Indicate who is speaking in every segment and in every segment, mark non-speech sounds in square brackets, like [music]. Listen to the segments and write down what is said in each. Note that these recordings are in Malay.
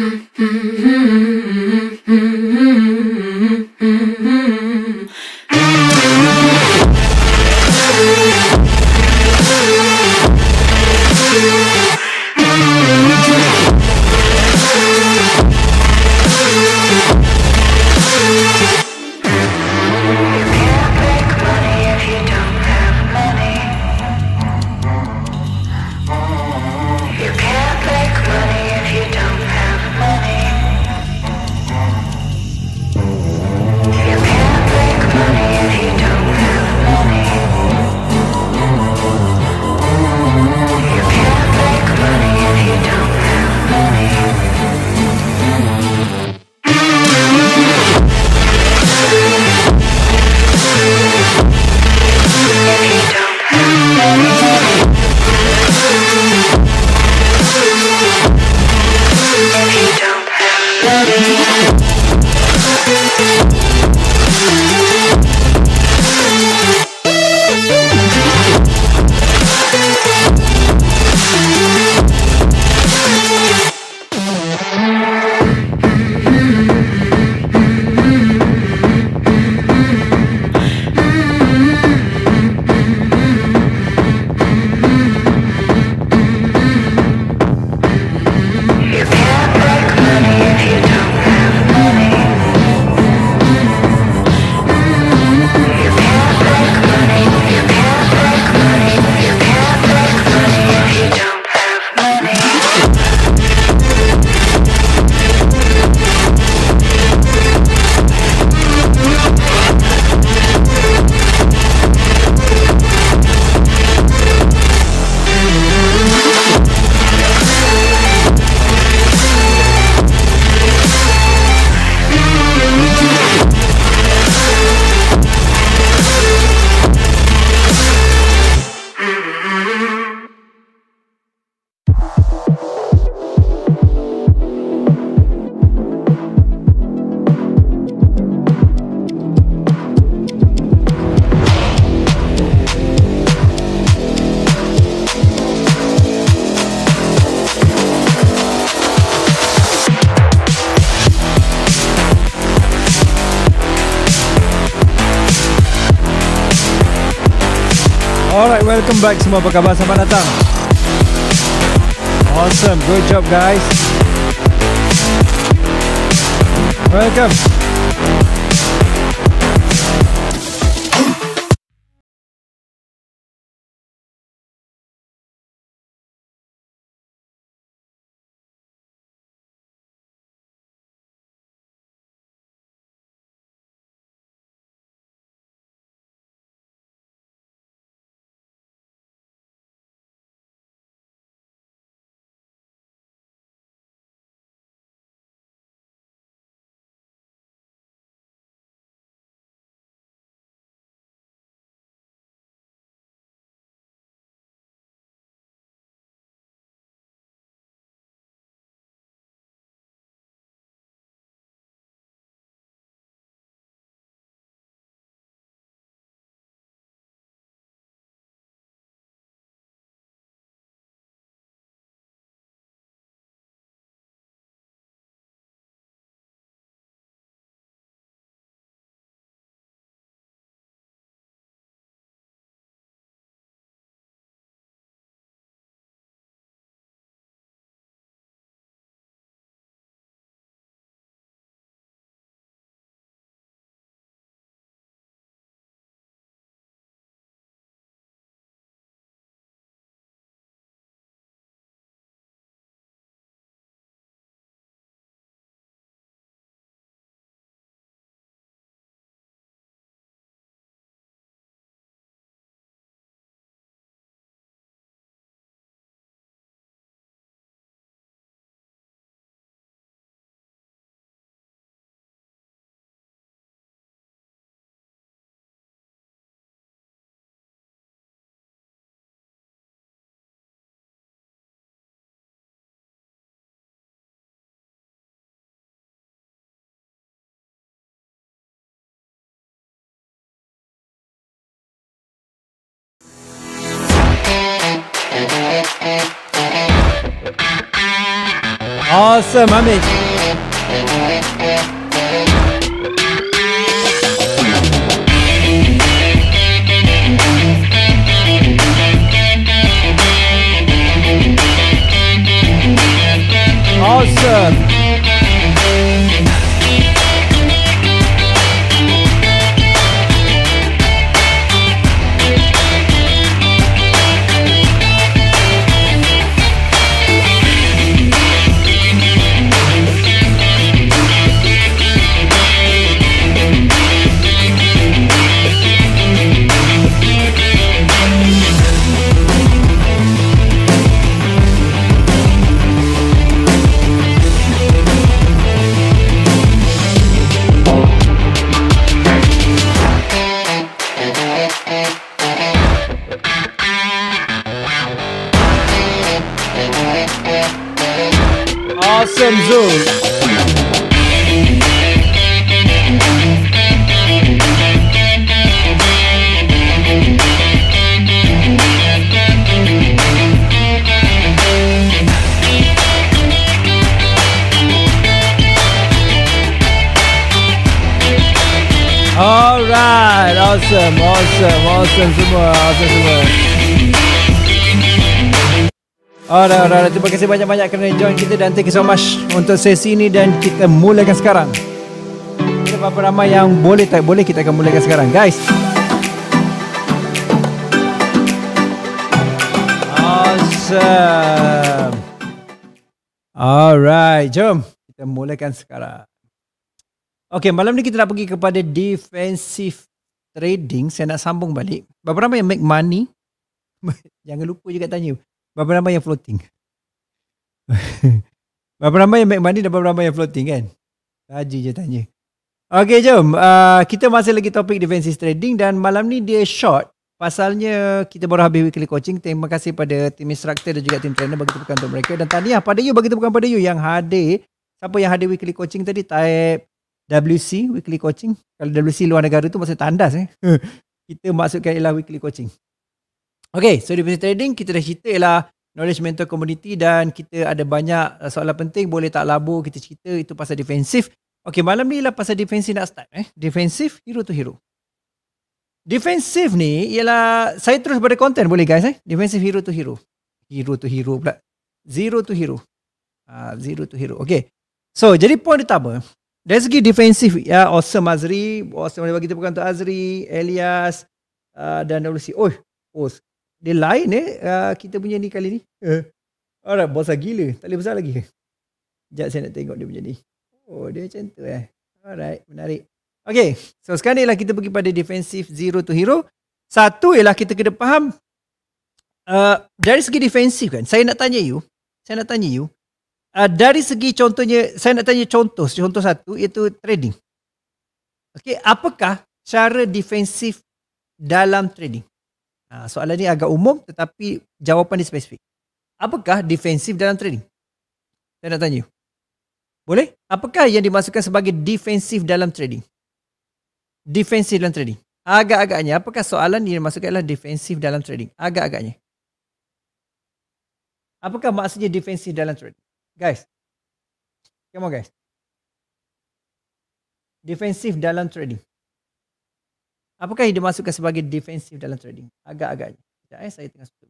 Speaker 1: Mm-hmm.
Speaker 2: welcome back semua apa khabar selamat datang awesome good job guys
Speaker 1: welcome 好，是完美。
Speaker 2: Farah. Terima kasih banyak-banyak kerana join kita dan thank you so much untuk sesi ini dan kita mulakan sekarang. Ada berapa ramai yang boleh tak boleh kita akan mulakan sekarang. Guys. Awesome. Alright, jom kita mulakan sekarang. Okay, malam ni kita nak pergi kepada defensive trading. Saya nak sambung balik. Berapa ramai yang make money? [laughs] Jangan lupa juga tanya. Berapa ramai yang floating? [laughs] Berapa ramai yang make money dan berapa ramai yang floating kan? Saja je tanya. Okay jom. Uh, kita masih lagi topik defensive trading dan malam ni dia short. Pasalnya kita baru habis weekly coaching. Terima kasih pada team instructor dan juga team trainer bagi tepukan untuk mereka. Dan tanya pada you, bagi tepukan pada you yang hadir. Siapa yang hadir weekly coaching tadi? Type WC, weekly coaching. Kalau WC luar negara tu masih tandas eh. [laughs] kita maksudkan ialah weekly coaching. Okay, so defensive trading kita dah cerita ialah knowledge mentor community dan kita ada banyak uh, soalan penting boleh tak labur kita cerita itu pasal defensif. Okey malam ni lah pasal defensif nak start eh. Defensif hero to hero. Defensif ni ialah saya terus pada konten boleh guys eh. Defensif hero to hero. Hero to hero pula. Zero to hero. Uh, zero to hero. Okey. So jadi point utama dari segi defensif ya yeah, awesome Azri, awesome bagi bukan untuk Azri, Elias uh, dan WC. Oh, oh dia lain eh uh, kita punya ni kali ni. Eh. Alright, bosah gila. Tak boleh besar lagi ke? Sekejap saya nak tengok dia punya ni. Oh, dia macam tu eh. Alright, menarik. Okay, so sekarang ni kita pergi pada defensive zero to hero. Satu ialah kita kena faham uh, dari segi defensif kan. Saya nak tanya you. Saya nak tanya you. Uh, dari segi contohnya, saya nak tanya contoh. Contoh satu iaitu trading. Okay, apakah cara defensif dalam trading? Ha, soalan ni agak umum tetapi jawapan dia spesifik. Apakah defensif dalam trading? Saya nak tanya. Boleh? Apakah yang dimasukkan sebagai defensif dalam trading? Defensif dalam trading. Agak-agaknya. Apakah soalan yang dimasukkan adalah defensif dalam trading? Agak-agaknya. Apakah maksudnya defensif dalam trading? Guys. Come on guys. Defensif dalam trading. Apakah yang dimasukkan sebagai defensif dalam trading? Agak-agaknya. Sekejap eh, saya tengah sebut.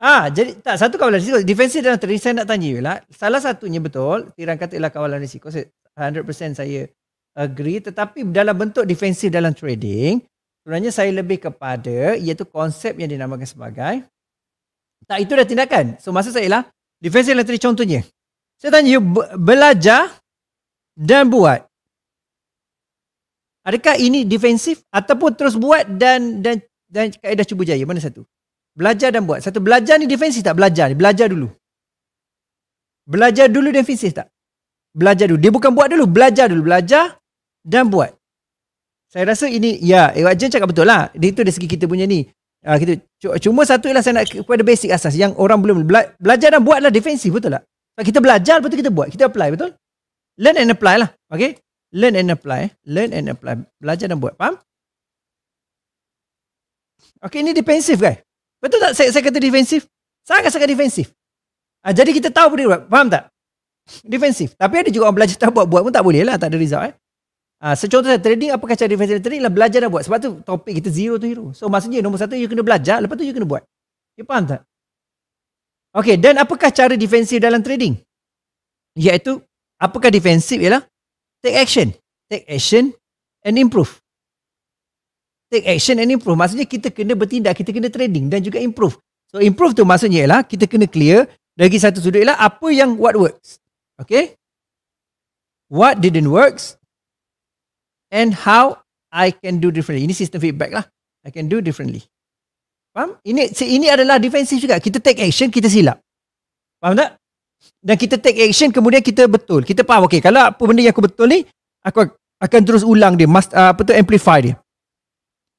Speaker 2: Ah, jadi tak satu kawalan risiko. Defensif dalam trading saya nak tanya you lah. Salah satunya betul, tiran kata ialah kawalan risiko. 100% saya agree. Tetapi dalam bentuk defensif dalam trading, sebenarnya saya lebih kepada iaitu konsep yang dinamakan sebagai tak itu dah tindakan. So maksud saya ialah defensif dalam trading contohnya. Saya tanya you, belajar dan buat. Adakah ini defensif ataupun terus buat dan dan dan kaedah cuba jaya? Mana satu? Belajar dan buat. Satu belajar ni defensif tak? Belajar ni. Belajar dulu. Belajar dulu defensif tak? Belajar dulu. Dia bukan buat dulu. Belajar dulu. Belajar dan buat. Saya rasa ini, ya, Ewa eh, Jen cakap betul lah. di itu dari segi kita punya ni. Ha, kita, cuma satu ialah saya nak kepada basic asas yang orang belum bela, belajar dan buatlah defensif betul tak? Kita belajar betul kita buat. Kita apply betul? Learn and apply lah. Okay? Learn and apply. Learn and apply. Belajar dan buat. Faham? Okay, ini defensif guys. Betul tak saya, saya kata defensif? Sangat-sangat defensif. Ha, ah, jadi kita tahu boleh buat. Faham tak? Defensif. Tapi ada juga orang belajar tak buat-buat pun tak boleh lah. Tak ada result eh. Ha, ah, secontohnya trading, apa cara defensif trading? Lah, belajar dan buat. Sebab tu topik kita zero to hero. So maksudnya nombor satu, you kena belajar. Lepas tu you kena buat. You faham tak? Okay, dan apakah cara defensif dalam trading? Iaitu, apakah defensif ialah take action take action and improve take action and improve maksudnya kita kena bertindak kita kena trading dan juga improve so improve tu maksudnya ialah kita kena clear lagi satu sudut ialah apa yang what works okay what didn't works and how I can do differently ini sistem feedback lah I can do differently faham ini, ini adalah defensive juga kita take action kita silap faham tak dan kita take action kemudian kita betul kita faham okey kalau apa benda yang aku betul ni aku akan terus ulang dia must, uh, ah, apa tu amplify dia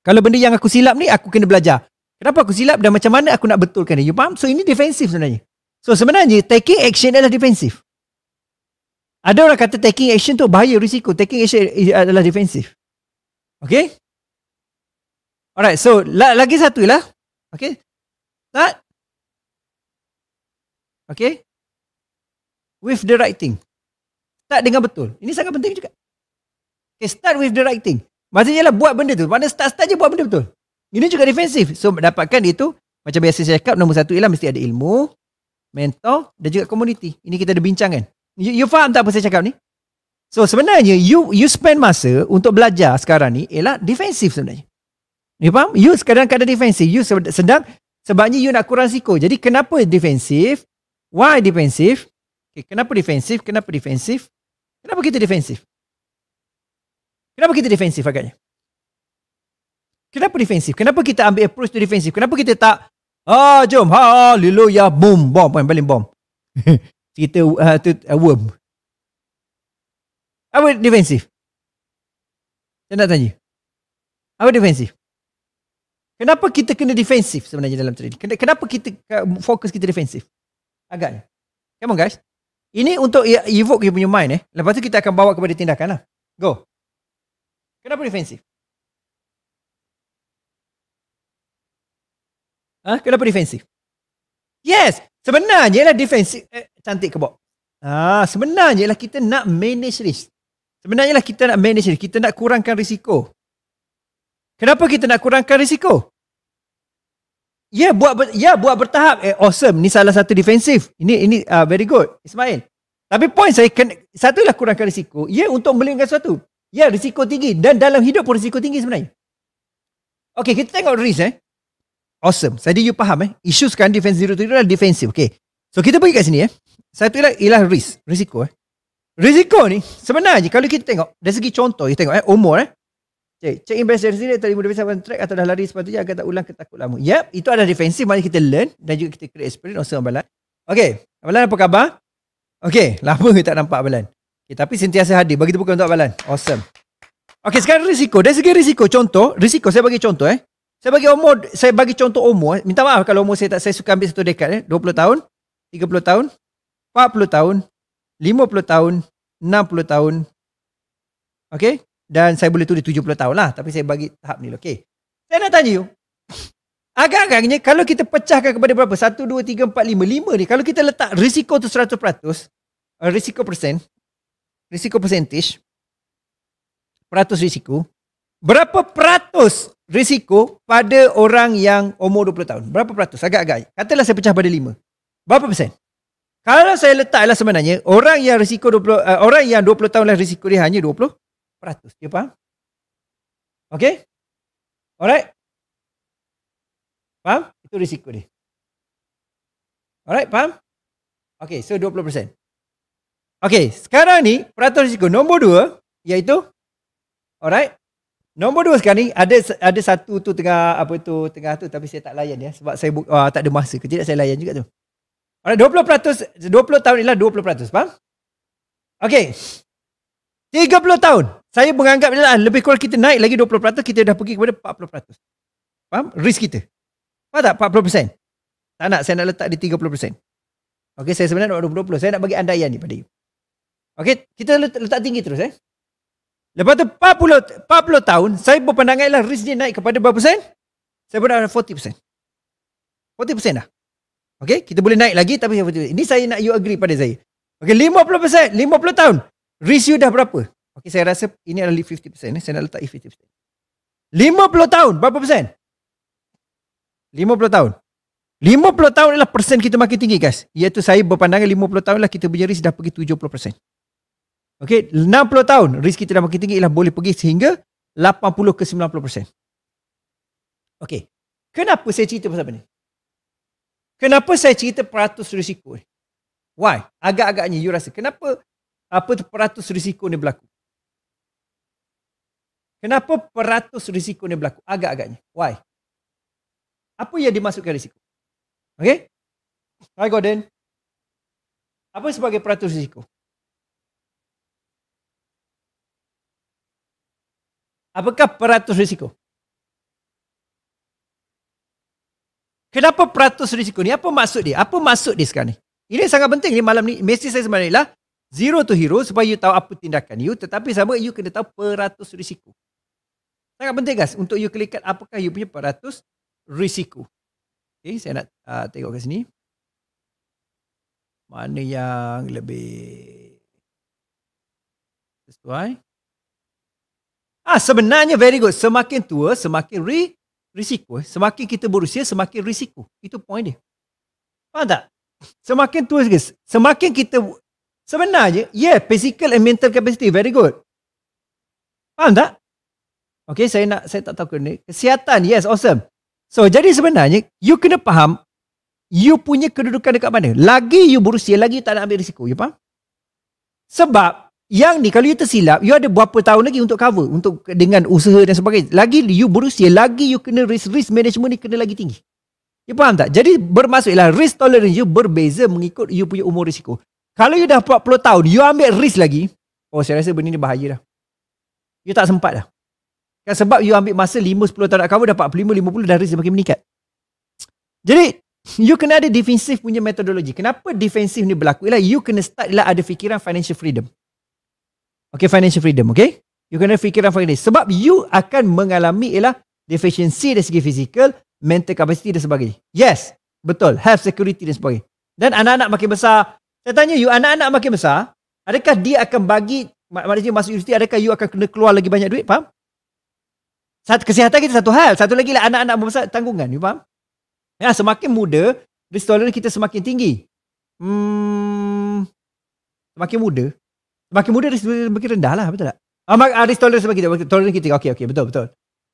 Speaker 2: kalau benda yang aku silap ni aku kena belajar kenapa aku silap dan macam mana aku nak betulkan dia you faham so ini defensif sebenarnya so sebenarnya taking action adalah defensif ada orang kata taking action tu bahaya risiko taking action adalah defensif Okay. Alright, so la- lagi satu lah. Okay. Start. Okay with the right thing. Start dengan betul. Ini sangat penting juga. Okay, start with the right thing. Maksudnya lah buat benda tu. Mana start-start je buat benda betul. Ini juga defensif. So dapatkan itu macam biasa saya cakap nombor satu ialah mesti ada ilmu, mentor dan juga community. Ini kita ada bincang kan. You, you faham tak apa saya cakap ni? So sebenarnya you you spend masa untuk belajar sekarang ni ialah defensif sebenarnya. You faham? You sekarang kadang defensif. You sedang sebabnya you nak kurang siko. Jadi kenapa defensif? Why defensif? Okay, kenapa defensif? Kenapa defensif? Kenapa kita defensif? Kenapa kita defensif agaknya? Kenapa defensif? Kenapa kita ambil approach tu defensif? Kenapa kita tak ah jom haleluya boom bom bom balik bom. kita [laughs] uh, tu uh, worm. Apa defensif? Saya nak tanya. Apa defensif? Kenapa kita kena defensif sebenarnya dalam trading? Kenapa kita uh, fokus kita defensif? Agaknya. Come on guys. Ini untuk ya, evoke you punya mind eh. Lepas tu kita akan bawa kepada tindakan lah. Go. Kenapa defensif? Ha? Kenapa defensif? Yes. Sebenarnya lah defensif. Eh, cantik ke Bob? Ah, sebenarnya lah kita nak manage risk. Sebenarnya lah kita nak manage risk. Kita nak kurangkan risiko. Kenapa kita nak kurangkan risiko? Ya yeah, buat ya yeah, buat bertahap. Eh, awesome. Ni salah satu defensif. Ini ini uh, very good. Ismail. Tapi point saya kena, satu lah kurangkan risiko. Ya yeah, untuk melindungi sesuatu. Ya yeah, risiko tinggi dan dalam hidup pun risiko tinggi sebenarnya. Okay kita tengok risk eh. Awesome. Saya you faham eh. Isu sekarang defense zero tu adalah defensif. Okay. So kita pergi kat sini eh. Satu lah ialah risk. Risiko eh. Risiko ni sebenarnya kalau kita tengok dari segi contoh kita tengok eh umur eh. Check. Check in best dari tadi mudah bisa track atau dah lari sepatutnya agar tak ulang ketakut lama. Yep, itu adalah defensif maknanya kita learn dan juga kita create experience also Abalan. Okay, Abalan apa khabar? Okay, lama kita tak nampak Abalan. Okay, tapi sentiasa hadir. Bagi tepukan untuk Abalan. Awesome. Okay, sekarang risiko. Dari segi risiko, contoh. Risiko, saya bagi contoh eh. Saya bagi umur, saya bagi contoh umur. Eh. Minta maaf kalau umur saya tak, saya suka ambil satu dekat eh. 20 tahun, 30 tahun, 40 tahun, 50 tahun, 60 tahun. Okay, dan saya boleh tulis 70 tahun lah. Tapi saya bagi tahap ni. Okay. Saya nak tanya you. Agak-agaknya kalau kita pecahkan kepada berapa? 1, 2, 3, 4, 5, 5 ni. Kalau kita letak risiko tu 100%. Eh, risiko persen. Risiko percentage. Peratus risiko. Berapa peratus risiko pada orang yang umur 20 tahun? Berapa peratus? Agak-agak. Katalah saya pecah pada 5. Berapa persen? Kalau saya letak, lah sebenarnya orang yang risiko 20 uh, eh, orang yang 20 tahun lah risiko dia hanya peratus. Dia faham? Okay? Alright? Faham? Itu risiko dia. Alright, faham? Okay, so 20%. Okay, sekarang ni peratus risiko nombor dua iaitu Alright. Nombor dua sekarang ni ada ada satu tu tengah apa tu tengah tu tapi saya tak layan ya sebab saya buk, uh, ah, tak ada masa kerja tak saya layan juga tu. Alright 20% 20 tahun ialah 20% faham? Okay. 30 tahun saya menganggap adalah lebih kurang kita naik lagi 20%, kita dah pergi kepada 40%. Faham? Risk kita. Faham tak? 40%. Tak nak, saya nak letak di 30%. Okay, saya sebenarnya nak 20%. Saya nak bagi andaian ni pada you. Okay, kita letak, tinggi terus eh. Lepas tu 40, 40 tahun, saya berpandangan ialah risk dia naik kepada berapa persen? Saya pun ada 40 persen. 40 persen lah. Okay, kita boleh naik lagi tapi 40%. Ini saya nak you agree pada saya. Okay, 50 persen, 50 tahun. Risk you dah berapa? Okay, saya rasa ini adalah leave 50%. Eh? Saya nak letak leave 50%. 50 tahun, berapa persen? 50 tahun. 50 tahun adalah persen kita makin tinggi guys. Iaitu saya berpandangan 50 tahun lah kita punya risk dah pergi 70%. Okay, 60 tahun risk kita dah makin tinggi lah boleh pergi sehingga 80 ke 90%. Okay, kenapa saya cerita pasal benda Kenapa saya cerita peratus risiko ni? Why? Agak-agaknya you rasa kenapa apa tu peratus risiko ni berlaku? Kenapa peratus risiko ni berlaku? Agak-agaknya. Why? Apa yang dimasukkan risiko? Okay? Hi Gordon. Apa sebagai peratus risiko? Apakah peratus risiko? Kenapa peratus risiko ni? Apa maksud dia? Apa maksud dia sekarang ni? Ini sangat penting ni malam ni. Mesti saya sebenarnya ialah zero to hero supaya you tahu apa tindakan you tetapi sama you kena tahu peratus risiko. Sangat penting guys untuk you klik apakah you punya peratus risiko. Okay, saya nak uh, tengok kat sini. Mana yang lebih sesuai. Ah sebenarnya very good. Semakin tua, semakin ri, risiko. Eh. Semakin kita berusia, semakin risiko. Itu point dia. Faham tak? Semakin tua, guys. semakin kita... Sebenarnya, yeah, physical and mental capacity, very good. Faham tak? Okay, saya nak saya tak tahu kena. Kesihatan, yes, awesome. So, jadi sebenarnya, you kena faham, you punya kedudukan dekat mana. Lagi you berusia, lagi you tak nak ambil risiko. You faham? Sebab, yang ni, kalau you tersilap, you ada berapa tahun lagi untuk cover, untuk dengan usaha dan sebagainya. Lagi you berusia, lagi you kena risk, risk management ni kena lagi tinggi. You faham tak? Jadi, bermaksudlah risk tolerance you berbeza mengikut you punya umur risiko. Kalau you dah 40 tahun, you ambil risk lagi, oh saya rasa benda ni bahaya dah. You tak sempat dah. Kan sebab you ambil masa 5-10 tahun nak cover dapat 45-50 dan risk semakin meningkat. Jadi, you kena ada defensif punya metodologi. Kenapa defensif ni berlaku? Ialah you kena start ialah ada fikiran financial freedom. Okay, financial freedom, okay? You kena fikiran financial freedom. Sebab you akan mengalami ialah deficiency dari segi fizikal, mental capacity dan sebagainya. Yes, betul. Have security dan sebagainya. Dan anak-anak makin besar. Saya tanya you, anak-anak makin besar, adakah dia akan bagi, maksudnya masuk universiti, adakah you akan kena keluar lagi banyak duit? Faham? Satu, kesihatan kita satu hal. Satu lagi lah anak-anak membesar tanggungan. You faham? Ya, semakin muda, risk tolerance kita semakin tinggi. Hmm, semakin muda. Semakin muda, risk tolerance semakin rendah lah. Betul tak? Ah, mak, ah, risk tolerance semakin kita. Tolerance kita. Okay, okay. Betul, betul.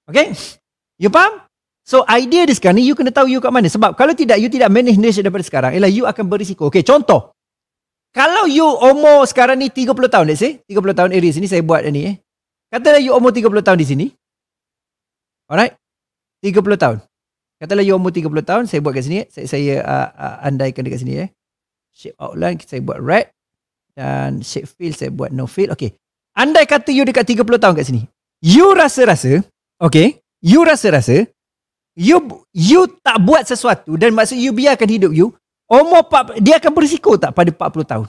Speaker 2: Okay? You faham? So, idea dia sekarang ni, you kena tahu you kat mana. Sebab kalau tidak, you tidak manage nation daripada sekarang, ialah you akan berisiko. Okay, contoh. Kalau you umur sekarang ni 30 tahun, let's say. 30 tahun area eh, sini, saya buat ni eh. Katalah you umur 30 tahun di sini. Alright? 30 tahun. Katalah you umur 30 tahun, saya buat kat sini. Eh. Saya, saya uh, uh, andaikan dekat sini eh. Shape outline, saya buat red. Dan shape fill, saya buat no fill. Okay. Andai kata you dekat 30 tahun kat sini. You rasa-rasa, okay. You rasa-rasa, you you tak buat sesuatu dan maksud you biarkan hidup you, umur 4, dia akan berisiko tak pada 40 tahun?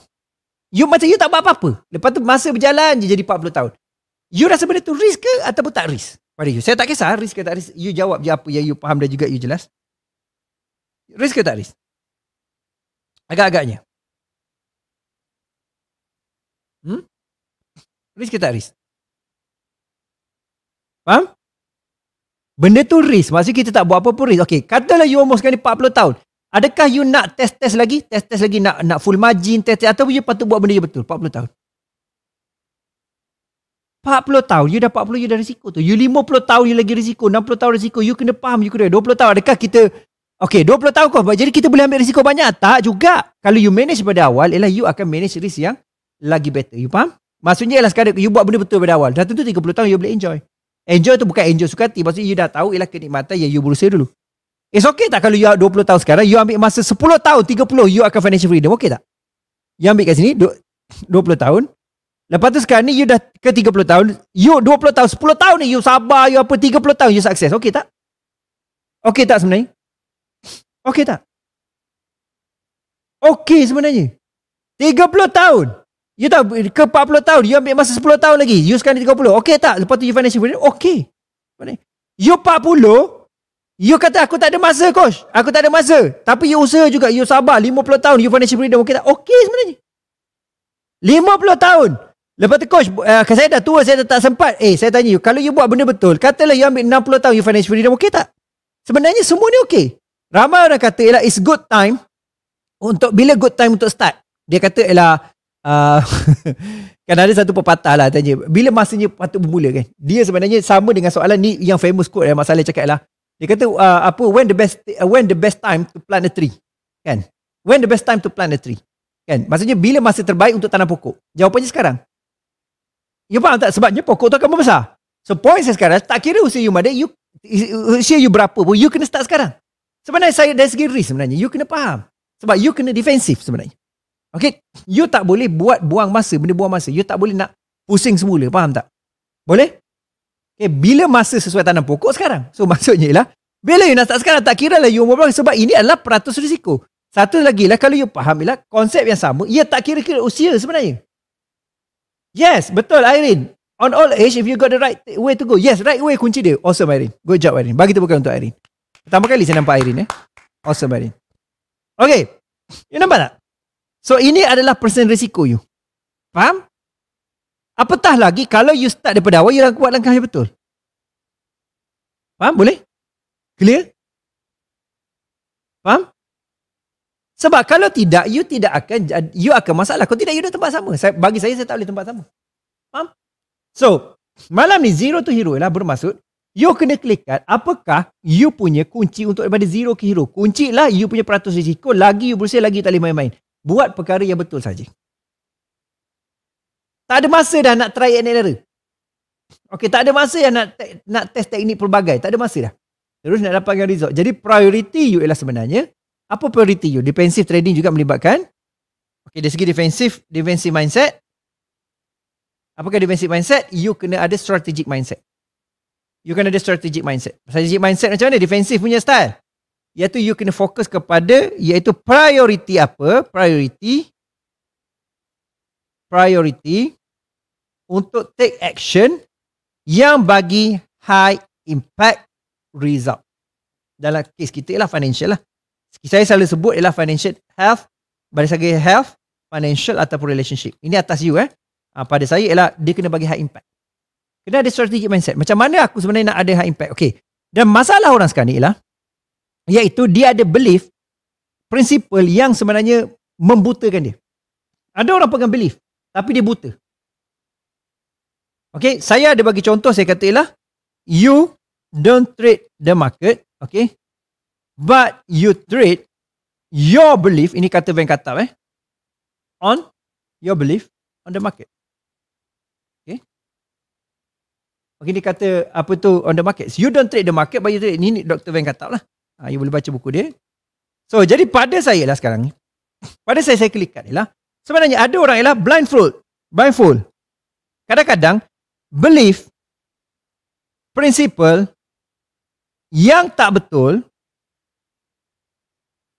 Speaker 2: You macam you tak buat apa-apa. Lepas tu masa berjalan je jadi 40 tahun. You rasa benda tu risk ke ataupun tak risk? pada you. Saya tak kisah risk ke tak risk. You jawab je apa yang you faham dan juga you jelas. Risk ke tak risk? Agak-agaknya. Hmm? Risk ke tak risk? Faham? Benda tu risk. Maksudnya kita tak buat apa pun risk. Okay, katalah you almost kan 40 tahun. Adakah you nak test-test lagi? Test-test lagi nak nak full margin? Test -test, atau you patut buat benda you betul 40 tahun? 40 tahun, you dah 40, you dah risiko tu. You 50 tahun, you lagi risiko. 60 tahun risiko, you kena faham, you kena 20 tahun. Adakah kita, okay, 20 tahun kau. Jadi kita boleh ambil risiko banyak? Tak juga. Kalau you manage pada awal, ialah you akan manage risk yang lagi better. You faham? Maksudnya ialah sekarang, you buat benda betul pada awal. Dah tentu 30 tahun, you boleh enjoy. Enjoy tu bukan enjoy suka hati. Maksudnya you dah tahu, ialah kenikmatan yang you berusaha dulu. It's okay tak kalau you 20 tahun sekarang, you ambil masa 10 tahun, 30, you akan financial freedom. Okay tak? You ambil kat sini, 20 tahun, Lepas tu sekarang ni you dah ke 30 tahun, you 20 tahun, 10 tahun ni you sabar, you apa 30 tahun you sukses. Okey tak? Okey tak sebenarnya? Okey tak? Okey sebenarnya. 30 tahun. You tahu ke 40 tahun, you ambil masa 10 tahun lagi. You sekarang ni 30. Okey tak? Lepas tu you financial freedom, okey. Mana? You 40, you kata aku tak ada masa coach. Aku tak ada masa. Tapi you usaha juga, you sabar 50 tahun, you financial freedom, okey tak? Okay sebenarnya. 50 tahun Lepas tu coach, uh, saya dah tua, saya dah tak sempat. Eh, saya tanya you, kalau you buat benda betul, katalah you ambil 60 tahun, you financial freedom, okey tak? Sebenarnya semua ni okay Ramai orang kata, ialah it's good time untuk bila good time untuk start. Dia kata, ialah, uh, [laughs] kan ada satu pepatah lah, tanya, bila masanya patut bermula kan? Dia sebenarnya sama dengan soalan ni yang famous quote eh, yang Mak cakap lah. Dia kata, uh, apa, when the best uh, when the best time to plant a tree? Kan? When the best time to plant a tree? Kan? Maksudnya, bila masa terbaik untuk tanam pokok? Jawapannya sekarang. You faham tak? Sebabnya pokok tu akan membesar. So point saya sekarang, tak kira usia you mana, you, usia you berapa pun, you kena start sekarang. Sebenarnya saya dari segi risk sebenarnya, you kena faham. Sebab you kena defensif sebenarnya. Okay, you tak boleh buat buang masa, benda buang masa. You tak boleh nak pusing semula, faham tak? Boleh? Okay, bila masa sesuai tanam pokok sekarang? So [laughs] maksudnya ialah, bila you nak start sekarang, tak kira lah you umur berapa. Sebab ini adalah peratus risiko. Satu lagi lah, kalau you faham ialah konsep yang sama, ia tak kira-kira usia sebenarnya. Yes, betul Irene. On all age, if you got the right way to go. Yes, right way kunci dia. Awesome Irene. Good job Irene. Bagi tepukan untuk Irene. Pertama kali saya nampak Irene. Eh. Awesome Irene. Okay. You nampak tak? So ini adalah persen risiko you. Faham? Apatah lagi kalau you start daripada awal, you dah buat langkahnya betul. Faham? Boleh? Clear? Faham? Sebab kalau tidak, you tidak akan, you akan masalah. Kalau tidak, you duduk tempat sama. Saya, bagi saya, saya tak boleh tempat sama. Faham? So, malam ni zero to hero lah bermaksud, you kena klikkan apakah you punya kunci untuk daripada zero ke hero. Kunci lah you punya peratus risiko. Lagi you boleh lagi you tak boleh main-main. Buat perkara yang betul saja. Tak ada masa dah nak try and error. Okay, tak ada masa yang nak te- nak test teknik pelbagai. Tak ada masa dah. Terus nak dapatkan result. Jadi, priority you ialah sebenarnya apa priority you? Defensive trading juga melibatkan. Okay, dari segi defensive, defensive mindset. Apakah defensive mindset? You kena ada strategic mindset. You kena ada strategic mindset. Strategic mindset macam mana? Defensive punya style. Iaitu you kena fokus kepada iaitu priority apa? Priority. Priority. Untuk take action yang bagi high impact result. Dalam kes kita ialah financial lah saya selalu sebut ialah financial health pada segi health financial ataupun relationship ini atas you eh ha, pada saya ialah dia kena bagi high impact kena ada strategi mindset macam mana aku sebenarnya nak ada high impact Okey. dan masalah orang sekarang ni ialah iaitu dia ada belief prinsipal yang sebenarnya membutakan dia ada orang pegang belief tapi dia buta Okey. saya ada bagi contoh saya kata ialah you don't trade the market Okey but you trade your belief ini kata Van kata eh on your belief on the market okay okay ini kata apa tu on the market you don't trade the market but you trade ini Dr. Van kata lah ha, you boleh baca buku dia so jadi pada saya lah sekarang ni pada saya saya klikkan, kat lah sebenarnya ada orang ialah blindfold blindfold kadang-kadang belief principle yang tak betul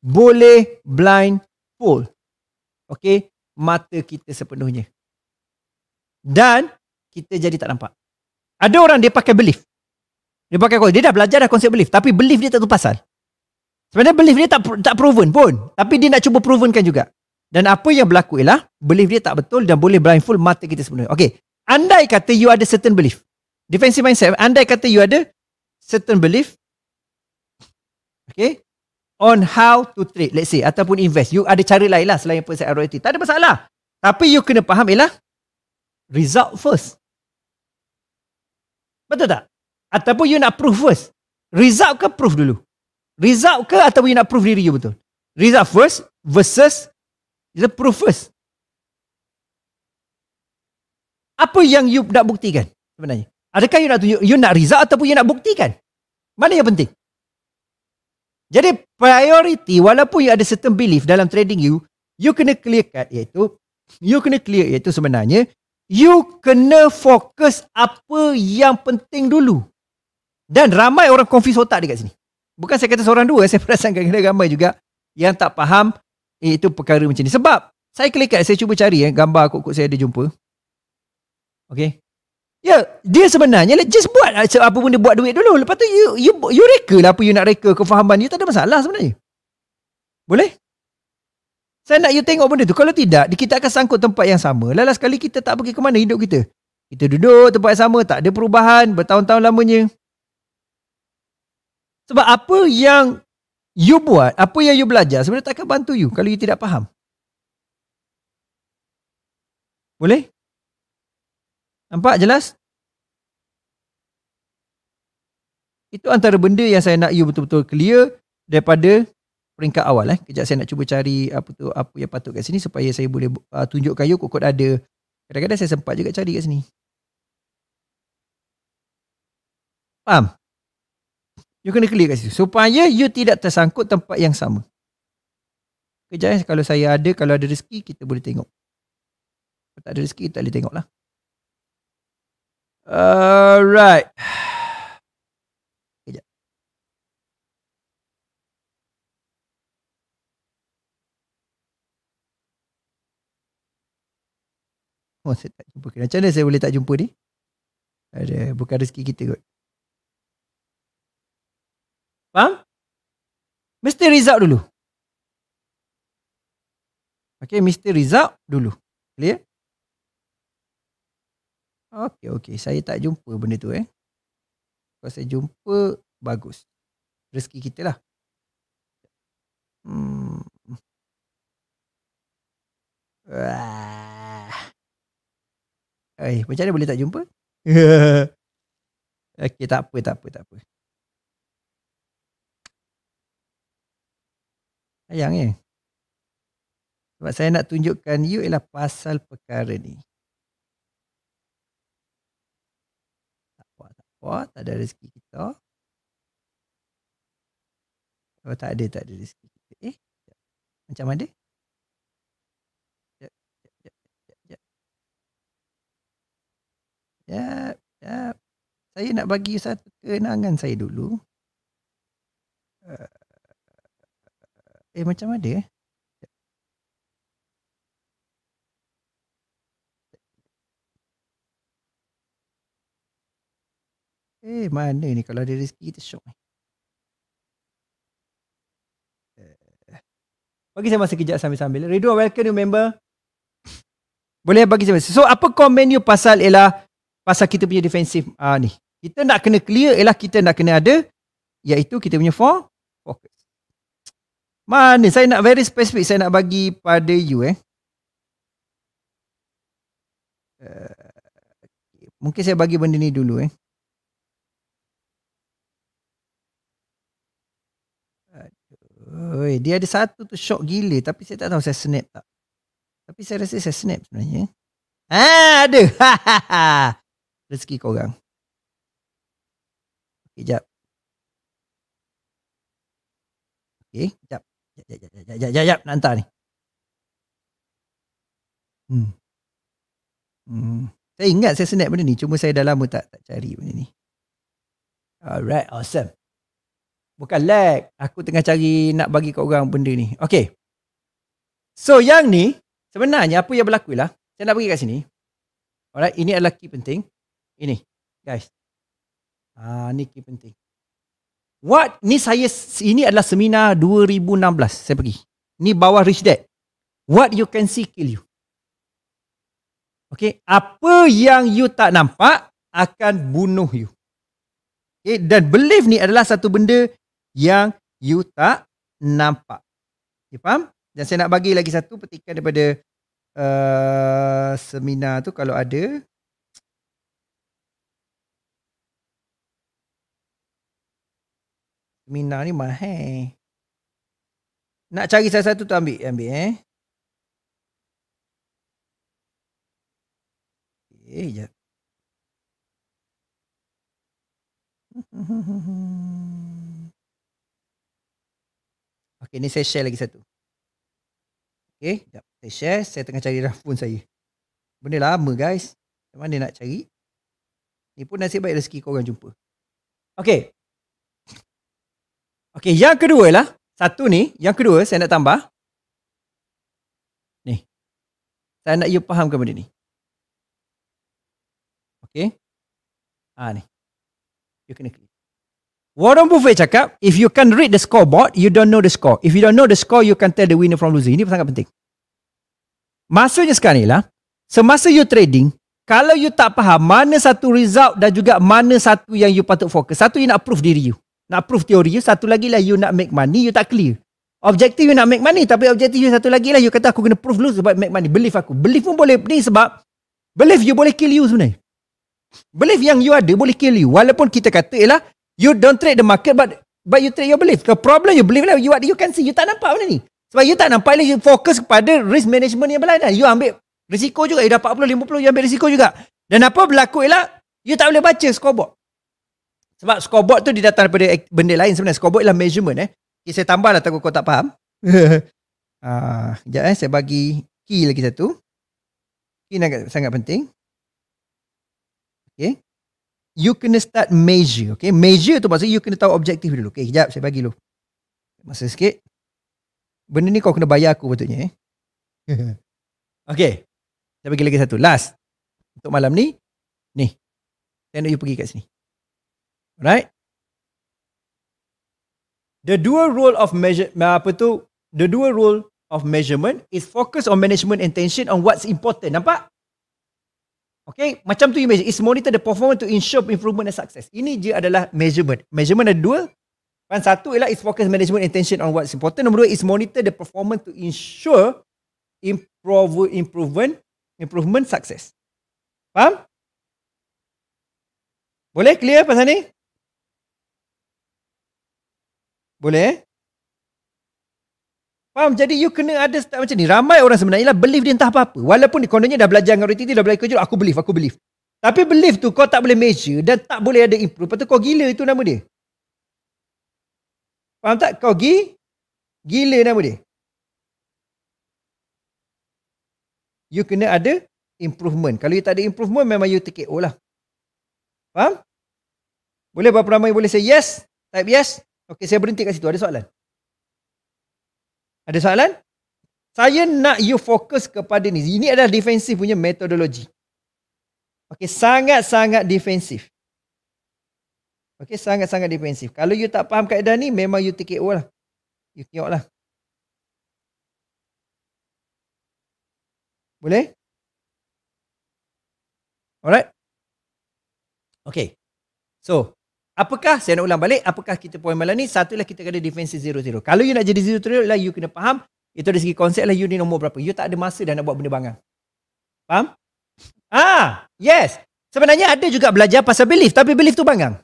Speaker 2: boleh blind full. Okay, mata kita sepenuhnya. Dan kita jadi tak nampak. Ada orang dia pakai belief. Dia pakai kau. Dia dah belajar dah konsep belief. Tapi belief dia tak tu pasal. Sebenarnya belief dia tak tak proven pun. Tapi dia nak cuba provenkan juga. Dan apa yang berlaku ialah belief dia tak betul dan boleh blindfold mata kita sepenuhnya. Okay. Andai kata you ada certain belief. Defensive mindset. Andai kata you ada certain belief. Okay on how to trade let's say ataupun invest you ada cara lain lah selain percent royalty tak ada masalah tapi you kena faham ialah result first betul tak ataupun you nak proof first result ke proof dulu result ke ataupun you nak proof diri you betul result first versus the proof first apa yang you nak buktikan sebenarnya adakah you nak you nak result ataupun you nak buktikan mana yang penting jadi priority walaupun you ada certain belief dalam trading you, you kena clear cut iaitu you kena clear iaitu sebenarnya you kena fokus apa yang penting dulu. Dan ramai orang confuse otak dekat sini. Bukan saya kata seorang dua, [laughs] saya perasan kena ramai juga yang tak faham iaitu perkara macam ni. Sebab saya klik kat, saya cuba cari eh, gambar kot-kot saya ada jumpa. Okay. Ya, dia sebenarnya just buat lah apa pun dia buat duit dulu. Lepas tu you you you reka lah apa you nak reka kefahaman you tak ada masalah sebenarnya. Boleh? Saya nak you tengok benda tu. Kalau tidak, kita akan sangkut tempat yang sama. Lalas sekali kita tak pergi ke mana hidup kita. Kita duduk tempat yang sama, tak ada perubahan bertahun-tahun lamanya. Sebab apa yang you buat, apa yang you belajar sebenarnya tak akan bantu you kalau you tidak faham. Boleh? Nampak jelas? Itu antara benda yang saya nak you betul-betul clear daripada peringkat awal eh. Kejap saya nak cuba cari apa tu apa yang patut kat sini supaya saya boleh uh, tunjukkan you kok ada. Kadang-kadang saya sempat juga cari kat sini. Faham? You kena clear kat situ supaya you tidak tersangkut tempat yang sama. Kejap eh, kalau saya ada, kalau ada rezeki kita boleh tengok. Kalau tak ada rezeki tak boleh tengok lah. Alright. Oh, saya tak jumpa. Macam mana saya boleh tak jumpa ni? Ada, bukan rezeki kita kot. Faham? Mesti result dulu. Okay, mesti result dulu. Clear? Okey okey, saya tak jumpa benda tu eh. Kalau saya jumpa bagus. Rezeki kita lah. Hmm. Wah. Eh, macam mana boleh tak jumpa? [laughs] okey, tak apa, tak apa, tak apa. Sayang eh. Sebab saya nak tunjukkan you ialah pasal perkara ni. keluar, tak ada rezeki kita. Kalau tak ada, tak ada rezeki kita. Eh, macam ada. Ya, ya. Saya nak bagi satu kenangan saya dulu.
Speaker 1: Eh, eh, eh,
Speaker 2: eh macam ada? Eh mana ni kalau ada rezeki kita syok eh. Bagi saya masa kejap sambil-sambil. Redo welcome new member. Boleh bagi saya masa. So apa komen you pasal ialah pasal kita punya defensif uh, ah, ni. Kita nak kena clear ialah kita nak kena ada iaitu kita punya four focus. Mana saya nak very specific saya nak bagi pada you eh. Uh, mungkin saya bagi benda ni dulu eh. Oi, dia ada satu tu shock gila tapi saya tak tahu saya snap tak. Tapi saya rasa saya snap sebenarnya. Ha, ada. [laughs] Rezeki kau orang. Okey, jap. Okey, jap. Jap, jap, jap, jap, jap, jap, jap, nak hantar ni.
Speaker 1: Hmm. Hmm.
Speaker 2: Saya ingat saya snap benda ni. Cuma saya dah lama tak, tak cari benda ni. Alright, awesome. Bukan lag. Aku tengah cari nak bagi kat orang benda ni. Okay. So yang ni, sebenarnya apa yang berlaku lah. Saya nak bagi kat sini. Alright, ini adalah key penting. Ini, guys. Ah, ni key penting. What? Ni saya, ini adalah seminar 2016. Saya pergi. Ni bawah Rich Dad. What you can see kill you. Okay, apa yang you tak nampak akan bunuh you. Okay, dan belief ni adalah satu benda yang you tak nampak. You faham? Dan saya nak bagi lagi satu petikan daripada uh, seminar tu kalau ada. Seminar ni mahal. Nak cari salah satu tu ambil. Ambil eh. Okay, eh, jap.
Speaker 1: [laughs]
Speaker 2: Okay, ni saya share lagi satu. Okay, sekejap. Saya share. Saya tengah cari dah phone saya. Benda lama guys. Macam mana nak cari? Ni pun nasib baik rezeki korang jumpa. Okay. Okay, yang kedua lah. Satu ni, yang kedua saya nak tambah. Ni. Saya nak you fahamkan benda ni. Okay. Ha ah, ni. You kena klik. Warren Buffett cakap, if you can read the scoreboard, you don't know the score. If you don't know the score, you can tell the winner from loser. Ini sangat penting. Maksudnya sekarang ni lah, semasa you trading, kalau you tak faham mana satu result dan juga mana satu yang you patut fokus. Satu you nak prove diri you. Nak prove teori you. Satu lagi lah you nak make money, you tak clear. Objektif you nak make money tapi objektif you satu lagi lah you kata aku kena prove dulu sebab make money. Belief aku. Belief pun boleh ni sebab belief you boleh kill you sebenarnya. Belief yang you ada boleh kill you. Walaupun kita kata ialah You don't trade the market but but you trade your belief. The problem you believe lah. You, what you can see. You tak nampak benda ni. Sebab you tak nampak lah. You focus kepada risk management yang berlainan. You ambil risiko juga. You dapat 40, 50. You ambil risiko juga. Dan apa berlaku ialah you tak boleh baca scoreboard. Sebab scoreboard tu didatang daripada benda lain sebenarnya. Scoreboard ialah measurement eh. Okay, saya tambah lah takut kau tak faham. [laughs] ah, sekejap eh. Saya bagi key lagi satu. Key sangat penting. Okay you kena start measure. Okay, measure tu maksudnya you kena tahu objektif dulu. Okay, sekejap saya bagi lu. Masa sikit. Benda ni kau kena bayar aku patutnya. Eh? [laughs] okay. Saya bagi lagi satu. Last. Untuk malam ni. Ni. Saya nak you pergi kat sini. Alright. The dual role of measure, ah, apa tu? The dual role of measurement is focus on management intention on what's important. Nampak? Okay, macam tu you measure. It's monitor the performance to ensure improvement and success. Ini je adalah measurement. Measurement ada dua. Dan satu ialah is focus management intention on what's important. Nombor dua is monitor the performance to ensure improve, improvement improvement success. Faham? Boleh clear pasal ni? Boleh? Eh? Faham? Jadi you kena ada start macam ni. Ramai orang sebenarnya lah believe dia entah apa-apa. Walaupun dia kononnya dah belajar dengan RTT, dah belajar kerja, aku believe, aku believe. Tapi believe tu kau tak boleh measure dan tak boleh ada improve. Lepas tu kau gila itu nama dia. Faham tak? Kau gi, gila nama dia. You kena ada improvement. Kalau you tak ada improvement, memang you TKO lah. Faham? Boleh berapa ramai boleh say yes? Type yes? Okay, saya berhenti kat situ. Ada soalan? Ada soalan? Saya nak you fokus kepada ni. Ini adalah defensif punya metodologi. Okay, sangat-sangat defensif. Okay, sangat-sangat defensif. Kalau you tak faham kaedah ni, memang you TKO lah. You kiyok lah. Boleh? Alright? Okay. So, Apakah saya nak ulang balik apakah kita poin malam ni satu lah kita kena defensive zero-zero. Kalau you nak jadi zero-zero lah you kena faham itu dari segi konsep lah you ni nombor berapa. You tak ada masa dah nak buat benda bangang. Faham? Ah, yes. Sebenarnya ada juga belajar pasal belief tapi belief tu bangang.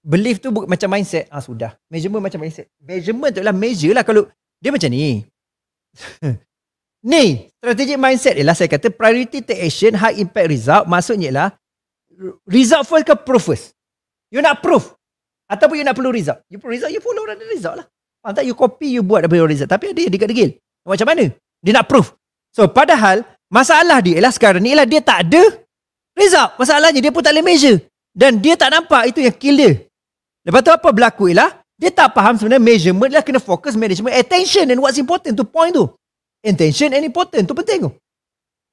Speaker 2: Belief tu bu- macam mindset. Ah sudah. Measurement macam mindset. Measurement tu lah measure lah kalau dia macam ni. [laughs] ni, strategic mindset ialah saya kata priority take action, high impact result. Maksudnya ialah result first ke proof first? You nak proof ataupun you nak perlu result? You perlu result, you follow orang ada result lah. Faham tak? You copy, you buat daripada result. Tapi ada yang degil-degil. Macam mana? Dia nak proof. So padahal masalah dia ialah sekarang ni ialah dia tak ada result. Masalahnya dia pun tak boleh measure. Dan dia tak nampak itu yang kill dia. Lepas tu apa berlaku ialah dia tak faham sebenarnya measurement lah kena fokus management attention and what's important to point tu. Intention and important tu penting tu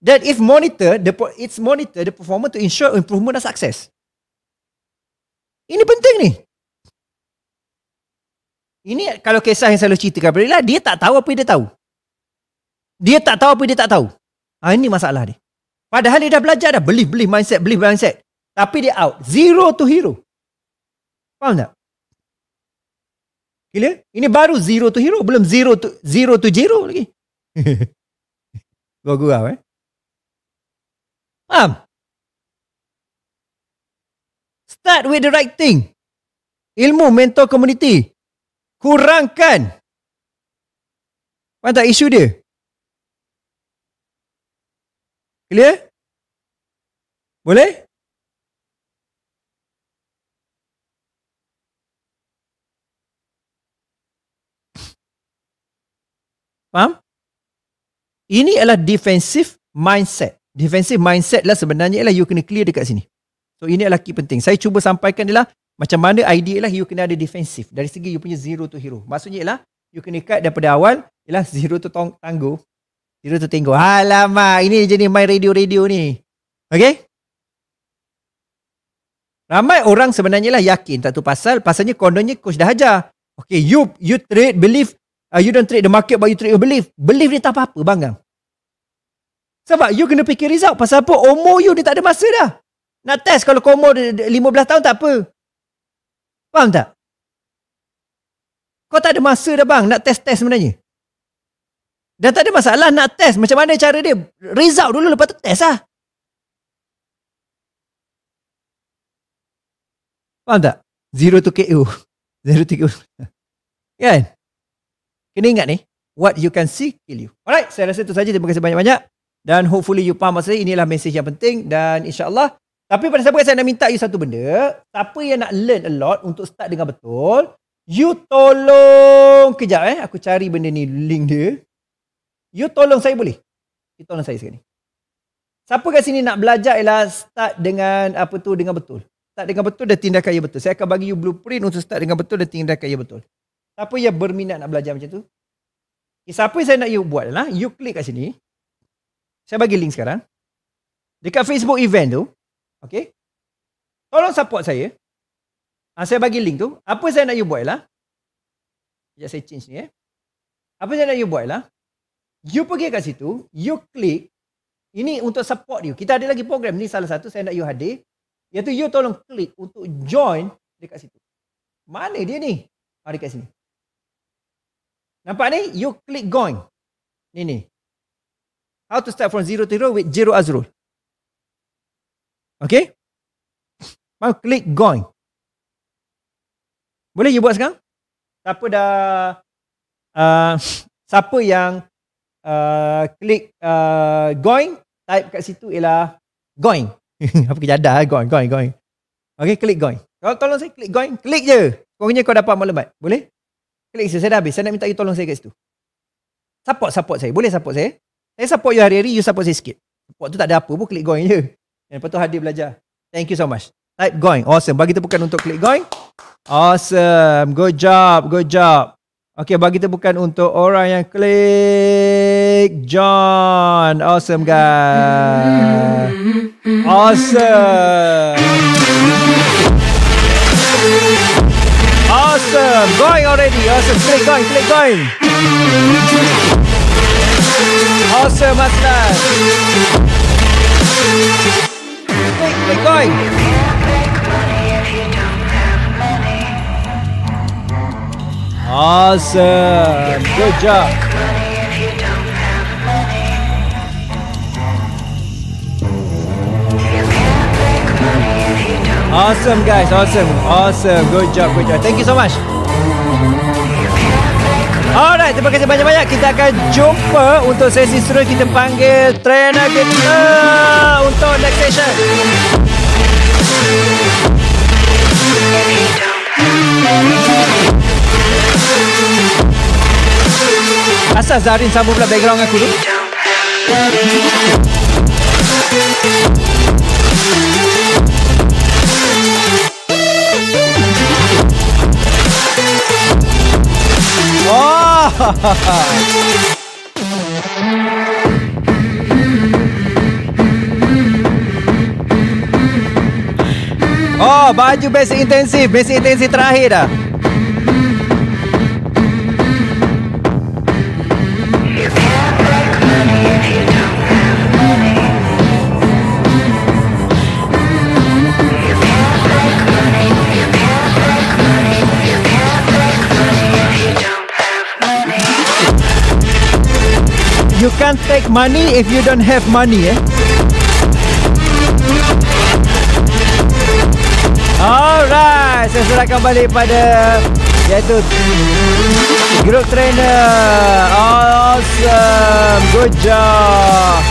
Speaker 2: that if monitor the it's monitor the performance to ensure improvement and success. Ini penting ni. Ini kalau kisah yang selalu ceritakan berilah dia tak tahu apa dia tahu. Dia tak tahu apa dia tak tahu. Ha, ini masalah dia. Padahal dia dah belajar dah belief belief mindset belief mindset. Tapi dia out zero to hero. Faham tak? Gila? Ini baru zero to hero. Belum zero to zero to zero lagi. [laughs] Gua gua eh. Faham? Start with the right thing. Ilmu mentor community. Kurangkan. Faham tak isu dia? Clear? Boleh? Faham? Ini adalah defensive mindset defensive mindset lah sebenarnya ialah you kena clear dekat sini. So ini adalah key penting. Saya cuba sampaikan ialah macam mana idea lah, you kena ada defensif dari segi you punya zero to hero. Maksudnya ialah you kena cut daripada awal ialah zero to tong- tangguh. Zero to tangguh. Alamak, ini jenis main radio-radio ni. Okay? Ramai orang sebenarnya lah yakin tak tu pasal. Pasalnya kononnya coach dah ajar. Okay, you you trade, believe. Uh, you don't trade the market but you trade your belief. Belief ni tak apa-apa bangang. Sebab you kena fikir result. Pasal apa? Umur you ni tak ada masa dah. Nak test kalau kau umur 15 tahun tak apa. Faham tak? Kau tak ada masa dah bang nak test-test sebenarnya. Dan tak ada masalah nak test. Macam mana cara dia? Result dulu lepas tu test lah. Faham tak? Zero to KO. [laughs] Zero to KO. [laughs] kan? Kena ingat ni. What you can see, kill you. Alright, saya rasa itu saja. Terima kasih banyak-banyak. Dan hopefully you paham maksud ini inilah mesej yang penting dan insyaAllah. Tapi pada siapa saya nak minta you satu benda, siapa yang nak learn a lot untuk start dengan betul, you tolong, kejap eh, aku cari benda ni link dia. You tolong saya boleh? You tolong saya sekarang ni. Siapa kat sini nak belajar ialah start dengan apa tu dengan betul. Start dengan betul dan tindakan yang betul. Saya akan bagi you blueprint untuk start dengan betul dan tindakan yang betul. Siapa yang berminat nak belajar macam tu? Okay, ya, siapa yang saya nak you buat adalah you klik kat sini. Saya bagi link sekarang. Dekat Facebook event tu. Okay. Tolong support saya. Ha, saya bagi link tu. Apa saya nak you buat lah. Sekejap saya change ni eh. Apa saya nak you buat lah. You pergi kat situ. You click. Ini untuk support you. Kita ada lagi program. Ni salah satu saya nak you hadir. Iaitu you tolong klik untuk join dekat situ. Mana dia ni? Ha, dekat sini. Nampak ni? You click join. Ni ni. How to start from zero to hero with zero azrul. Okay? Mau klik going. Boleh you buat sekarang? Siapa dah uh, siapa yang uh, klik uh, going type kat situ ialah going. [laughs] Apa kejadah going eh? going going. Okay, klik going. Kalau tolong saya klik going, klik je. Kau Pokoknya kau dapat maklumat. Boleh? Klik saya, saya dah habis. Saya nak minta you tolong saya kat situ. Support support saya. Boleh support saya? Saya support you hari-hari, you support saya sikit. Support tu tak ada apa pun, klik going je. Dan eh, lepas tu hadir belajar. Thank you so much. Type going. Awesome. Bagi tepukan untuk klik going. Awesome. Good job. Good job. Okay, bagi tepukan untuk orang yang klik John. Awesome, guys. Awesome. Awesome. Going already. Awesome. click going. click going. Awesome, Aslan. Keep, keep going. Awesome. Good job. Awesome guys, awesome, awesome, good job, good job. Thank you so much. Alright, terima kasih banyak-banyak. Kita akan jumpa untuk sesi seterusnya kita panggil trainer kita untuk next session. Asal Zarin sambung pula
Speaker 1: background aku tu. [laughs] Oh,
Speaker 2: baju basic intensive, basic intensive terakhir dah. you can't take money if you don't have money eh Alright, saya sudah kembali pada yaitu group trainer. Awesome, good job.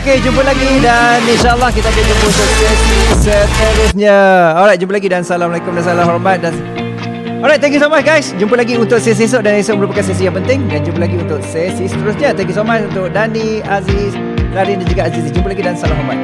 Speaker 2: Okay, jumpa lagi dan insyaAllah kita akan jumpa sesi seterusnya. Alright, jumpa lagi dan Assalamualaikum dan salam hormat dan... Alright, thank you so much guys. Jumpa lagi untuk sesi esok dan esok merupakan sesi yang penting. Dan jumpa lagi untuk sesi seterusnya. Thank you so much untuk Dani, Aziz, Radin dan juga Azizi. Jumpa lagi dan salam hormat.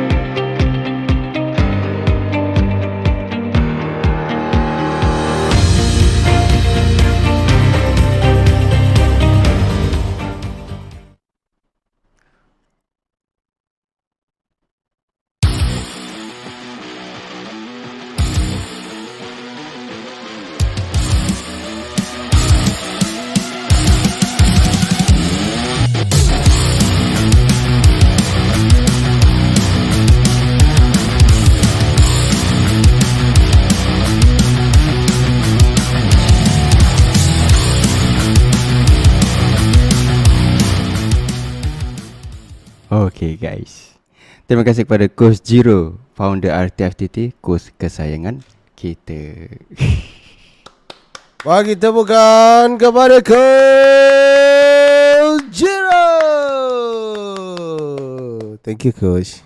Speaker 3: guys Terima kasih kepada Coach Jiro Founder RTFTT Coach kesayangan kita [laughs]
Speaker 4: Bagi tepukan kepada Coach Jiro Thank you Coach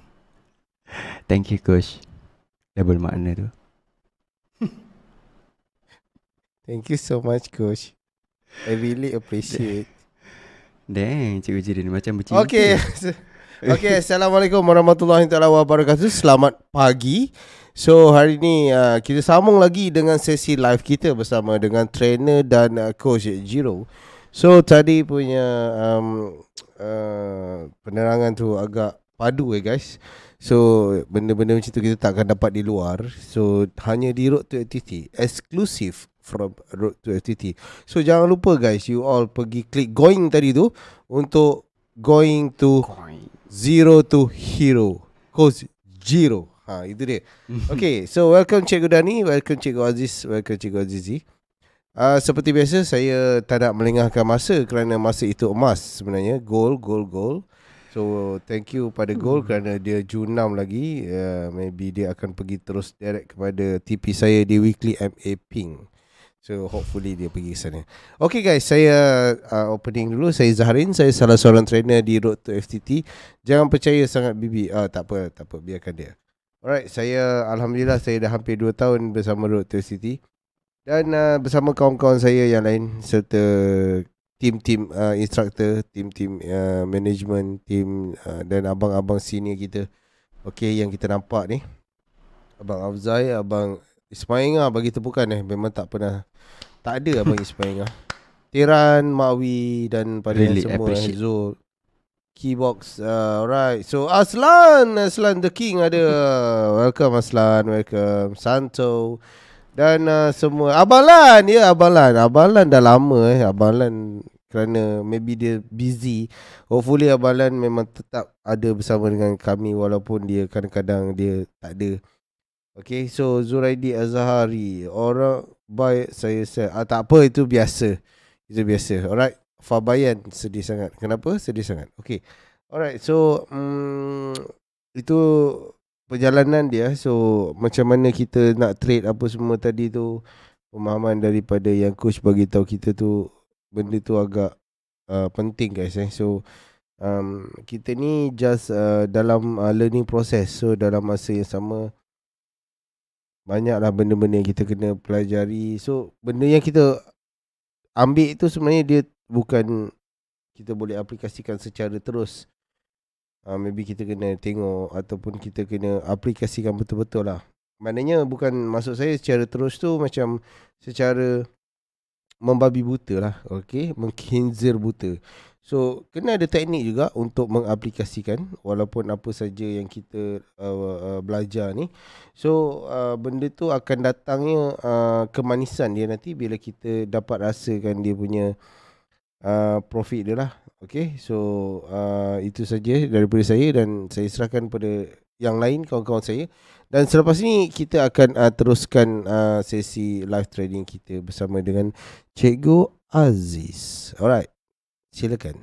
Speaker 3: [laughs] Thank you Coach Double bermakna tu
Speaker 4: [laughs] Thank you so much coach I really appreciate
Speaker 3: Deng, Cikgu Jirin macam bercinta Okay,
Speaker 4: [laughs] okay Assalamualaikum warahmatullahi wabarakatuh Selamat pagi So, hari ni uh, kita sambung lagi dengan sesi live kita bersama dengan trainer dan uh, coach Jiro So, tadi punya um, uh, penerangan tu agak padu eh guys So benda-benda macam tu kita tak akan dapat di luar So hanya di Road to FTT Exclusive from Road to FTT So jangan lupa guys You all pergi klik going tadi tu Untuk going to Zero to Hero Cause Zero ha, Itu dia [laughs] Okay so welcome Cikgu Dani Welcome Cikgu Aziz Welcome Cikgu Azizi Uh, seperti biasa saya tak nak melengahkan masa kerana masa itu emas sebenarnya Goal, goal, goal. So thank you pada Gol hmm. kerana dia junam lagi. Uh, maybe dia akan pergi terus direct kepada TP saya di Weekly MA Pink. So hopefully dia pergi ke sana. Okay guys, saya uh, opening dulu. Saya Zaharin, saya salah seorang trainer di Road to FTT. Jangan percaya sangat Bibi. Ah uh, tak apa, tak apa, biarkan dia. Alright, saya alhamdulillah saya dah hampir 2 tahun bersama Road to FTT dan uh, bersama kawan-kawan saya yang lain serta tim-tim uh, instructor, tim-tim uh, management, tim uh, dan abang-abang senior kita. Okey yang kita nampak ni. Abang Afzai, abang Ismailah bagi tepukan eh memang tak pernah tak ada abang [laughs] Ismailah. Tiran, Mawi dan pada really yang semua eh, Zul. Keybox uh, Alright So Aslan Aslan The King ada [laughs] Welcome Aslan Welcome Santo Dan uh, semua Abang Lan Ya yeah, Abang Lan Abang Lan dah lama eh Abang Lan kerana maybe dia busy hopefully abalan memang tetap ada bersama dengan kami walaupun dia kadang-kadang dia tak ada Okay so Zuraidi Azhari orang baik saya saya ah, tak apa itu biasa itu biasa alright Fabian sedih sangat kenapa sedih sangat Okay, alright so um, itu perjalanan dia so macam mana kita nak trade apa semua tadi tu pemahaman daripada yang coach bagi tahu kita tu benda tu agak uh, penting guys eh. So um kita ni just uh, dalam uh, learning proses, So dalam masa yang sama banyaklah benda-benda yang kita kena pelajari. So benda yang kita ambil itu sebenarnya dia bukan kita boleh aplikasikan secara terus. Uh, maybe kita kena tengok ataupun kita kena aplikasikan betul-betul lah. Maknanya bukan maksud saya secara terus tu macam secara membabi buta lah okay? Mengkinzir buta So kena ada teknik juga untuk mengaplikasikan Walaupun apa saja yang kita uh, uh, belajar ni So uh, benda tu akan datangnya uh, kemanisan dia nanti Bila kita dapat rasakan dia punya uh, profit dia lah Okay so uh, itu saja daripada saya Dan saya serahkan pada yang lain kawan-kawan saya dan selepas ini kita akan uh, teruskan uh, sesi live trading kita bersama dengan Cikgu Aziz. Alright. Silakan.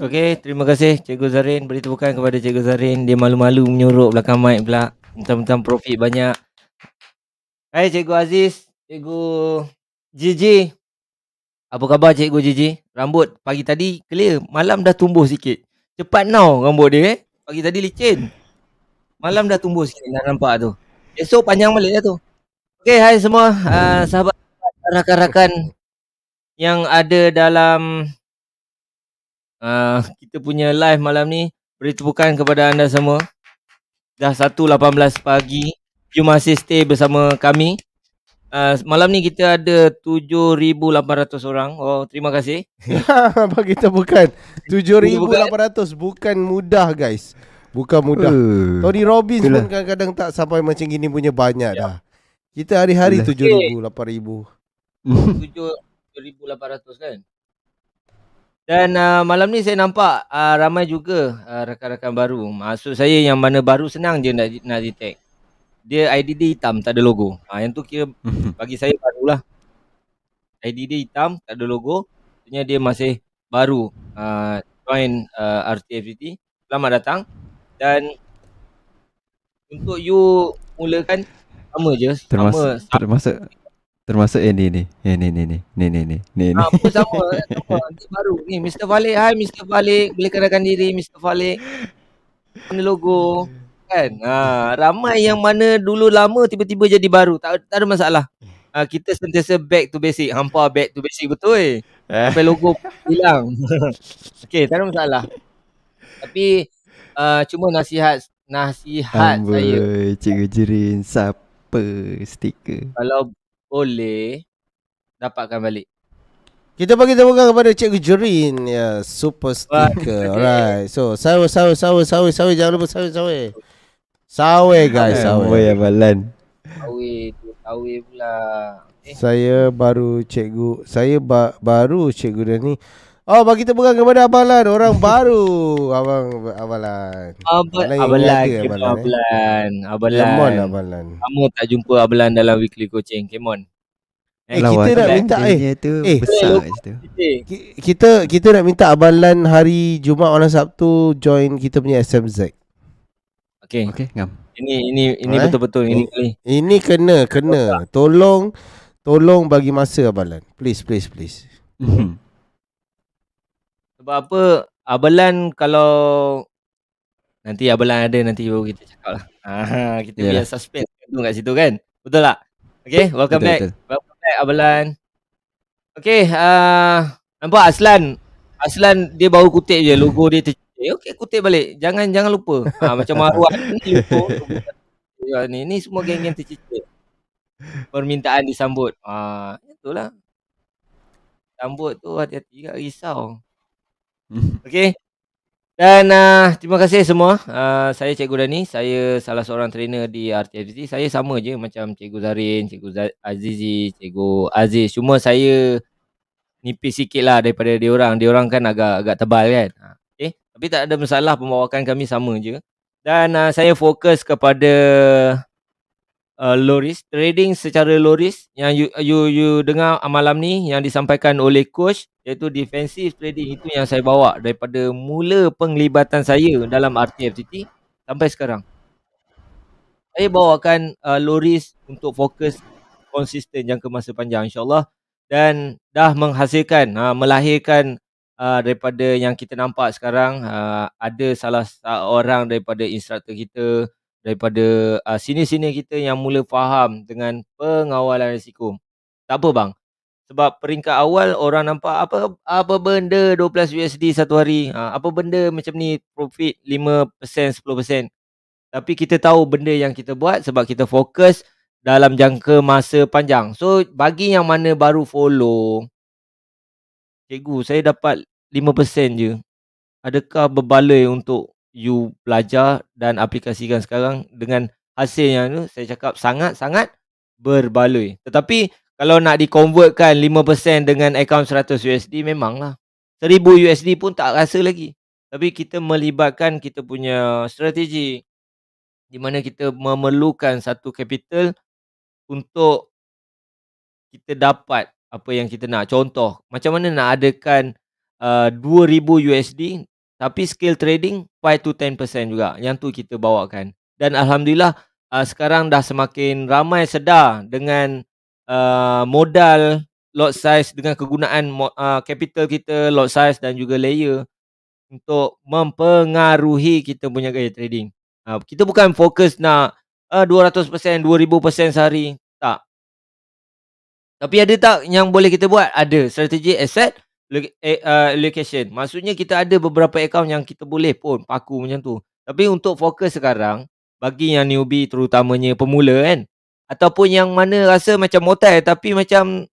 Speaker 5: Okay, terima kasih Cikgu Zarin. Beri tepukan kepada Cikgu Zarin. Dia malu-malu menyuruh belakang mic pula. Mentang-mentang profit banyak. Hai Cikgu Aziz, Cikgu Gigi, apa khabar cikgu Gigi? Rambut pagi tadi clear, malam dah tumbuh sikit. Cepat now rambut dia eh. Pagi tadi licin. Malam dah tumbuh sikit dah nampak tu. Esok panjang balik dah tu. Okay, hai semua uh, sahabat rakan-rakan yang ada dalam uh, kita punya live malam ni. Beri tepukan kepada anda semua. Dah 1.18 pagi. You masih stay bersama kami. Ah, malam ni kita ada 7,800 orang. Oh, terima kasih.
Speaker 4: [laughs] Apa kita bukan. 7,800 bukan mudah guys. Bukan mudah. Uh, Tony Robbins pun kadang-kadang tak sampai macam gini punya banyak ya. dah. Kita hari-hari tujuh ribu, lapan ribu.
Speaker 5: [laughs] Tujuh ribu, lapan ratus kan? Dan uh, malam ni saya nampak uh, ramai juga uh, rakan-rakan baru. Maksud saya yang mana baru senang je nak, nak detect dia ID dia hitam tak ada logo. Ha, yang tu kira [laughs] bagi saya barulah lah. ID dia hitam tak ada logo. Artinya dia masih baru uh, join uh, RTFT. Selamat datang. Dan untuk you mulakan sama je. Termasuk, sama, termasuk
Speaker 3: Termasuk ini eh, eh, ni ni ni ni ni Ni ni ni ah, Ni Apa sama Nanti
Speaker 5: eh, baru ni Mr. Falik Hai Mr. Falik Boleh kenalkan diri Mr. Falik Mana logo kan ha, ramai yang mana dulu lama tiba-tiba jadi baru tak, tak ada masalah ha, kita sentiasa back to basic hampa back to basic betul eh, eh. sampai logo hilang [laughs] Okay, tak ada masalah tapi uh, cuma nasihat
Speaker 4: nasihat Amboi, saya
Speaker 3: cikgu jerin siapa stiker
Speaker 4: kalau boleh dapatkan balik kita bagi tepukan kepada Cikgu Jerin ya yeah, super stiker. [laughs] Alright. So, sawi sawi sawi sawi sawi jangan lupa sawi sawe. Sawe guys, sawe. Sawe ya balan.
Speaker 5: Sawe sawe pula.
Speaker 4: Eh. Saya baru cikgu, saya ba- baru cikgu dah ni. Oh, bagi tepukan kepada Abalan, orang [laughs] baru. Abang Abalan. Abal Abalan, Abalan, Abalan.
Speaker 5: Eh. Abalan. Kemon Abalan. Kamu tak jumpa Abalan dalam weekly coaching, Kemon.
Speaker 1: Eh, Lawan kita nak minta eh. Tu eh, besar eh, kita.
Speaker 4: kita kita nak minta Abalan hari Jumaat orang Sabtu join kita punya SMZ. Okey. Okey, ngam. Ini ini ini right. betul-betul ini Ini kena kena. Tolong tolong bagi masa abalan. Please please please.
Speaker 1: Mhm.
Speaker 5: Sebab apa abalan kalau nanti abalan ada nanti baru kita cakap lah. [laughs] kita yeah. biar suspense tu kat situ kan. Betul tak? Okey, welcome betul, back. Betul. Welcome back abalan. Okey, uh, nampak Aslan. Aslan dia baru kutip je logo dia ter- Eh okey kutip balik. Jangan jangan lupa. Ha macam maruah ni Ya ni ni semua geng-geng tercicit. Permintaan disambut. Ha itulah. Sambut tu hati-hati juga risau. [laughs] Okey. Dan uh, terima kasih semua. Uh, saya Cikgu Dani. Saya salah seorang trainer di RTFC. Saya sama je macam Cikgu Zarin, Cikgu Azizi, Cikgu Aziz. Cuma saya nipis sikit lah daripada diorang. Diorang kan agak agak tebal kan. Uh, tapi tak ada masalah pembawakan kami sama je. Dan uh, saya fokus kepada uh, loris. Trading secara loris yang you, you, you dengar malam ni yang disampaikan oleh coach. Iaitu defensive trading itu yang saya bawa daripada mula penglibatan saya dalam RTFTT sampai sekarang. Saya bawakan uh, loris untuk fokus konsisten jangka masa panjang insyaAllah. Dan dah menghasilkan, uh, melahirkan uh, daripada yang kita nampak sekarang uh, ada salah seorang daripada instruktor kita daripada uh, ah, sini senior kita yang mula faham dengan pengawalan risiko. Tak apa bang. Sebab peringkat awal orang nampak apa apa benda 12 USD satu hari. Uh, apa benda macam ni profit 5% 10%. Tapi kita tahu benda yang kita buat sebab kita fokus dalam jangka masa panjang. So bagi yang mana baru follow Cikgu, saya dapat 5% je. Adakah berbaloi untuk you belajar dan aplikasikan sekarang dengan hasil yang tu saya cakap sangat-sangat berbaloi. Tetapi kalau nak dikonvertkan 5% dengan account 100 USD memanglah 1000 USD pun tak rasa lagi. Tapi kita melibatkan kita punya strategi di mana kita memerlukan satu capital untuk kita dapat apa yang kita nak. Contoh, macam mana nak adakan uh, 2000 USD tapi skill trading 5 to 10% juga. Yang tu kita bawakan. Dan alhamdulillah uh, sekarang dah semakin ramai sedar dengan uh, modal lot size dengan kegunaan uh, capital kita, lot size dan juga layer untuk mempengaruhi kita punya gaya trading. Uh, kita bukan fokus nak uh, 200%, 2000% sehari. Tapi ada tak yang boleh kita buat? Ada. Strategi asset allocation. Eh, uh, Maksudnya kita ada beberapa account yang kita boleh pun paku macam tu. Tapi untuk fokus sekarang, bagi yang newbie terutamanya pemula kan. Ataupun yang mana rasa macam otai, tapi macam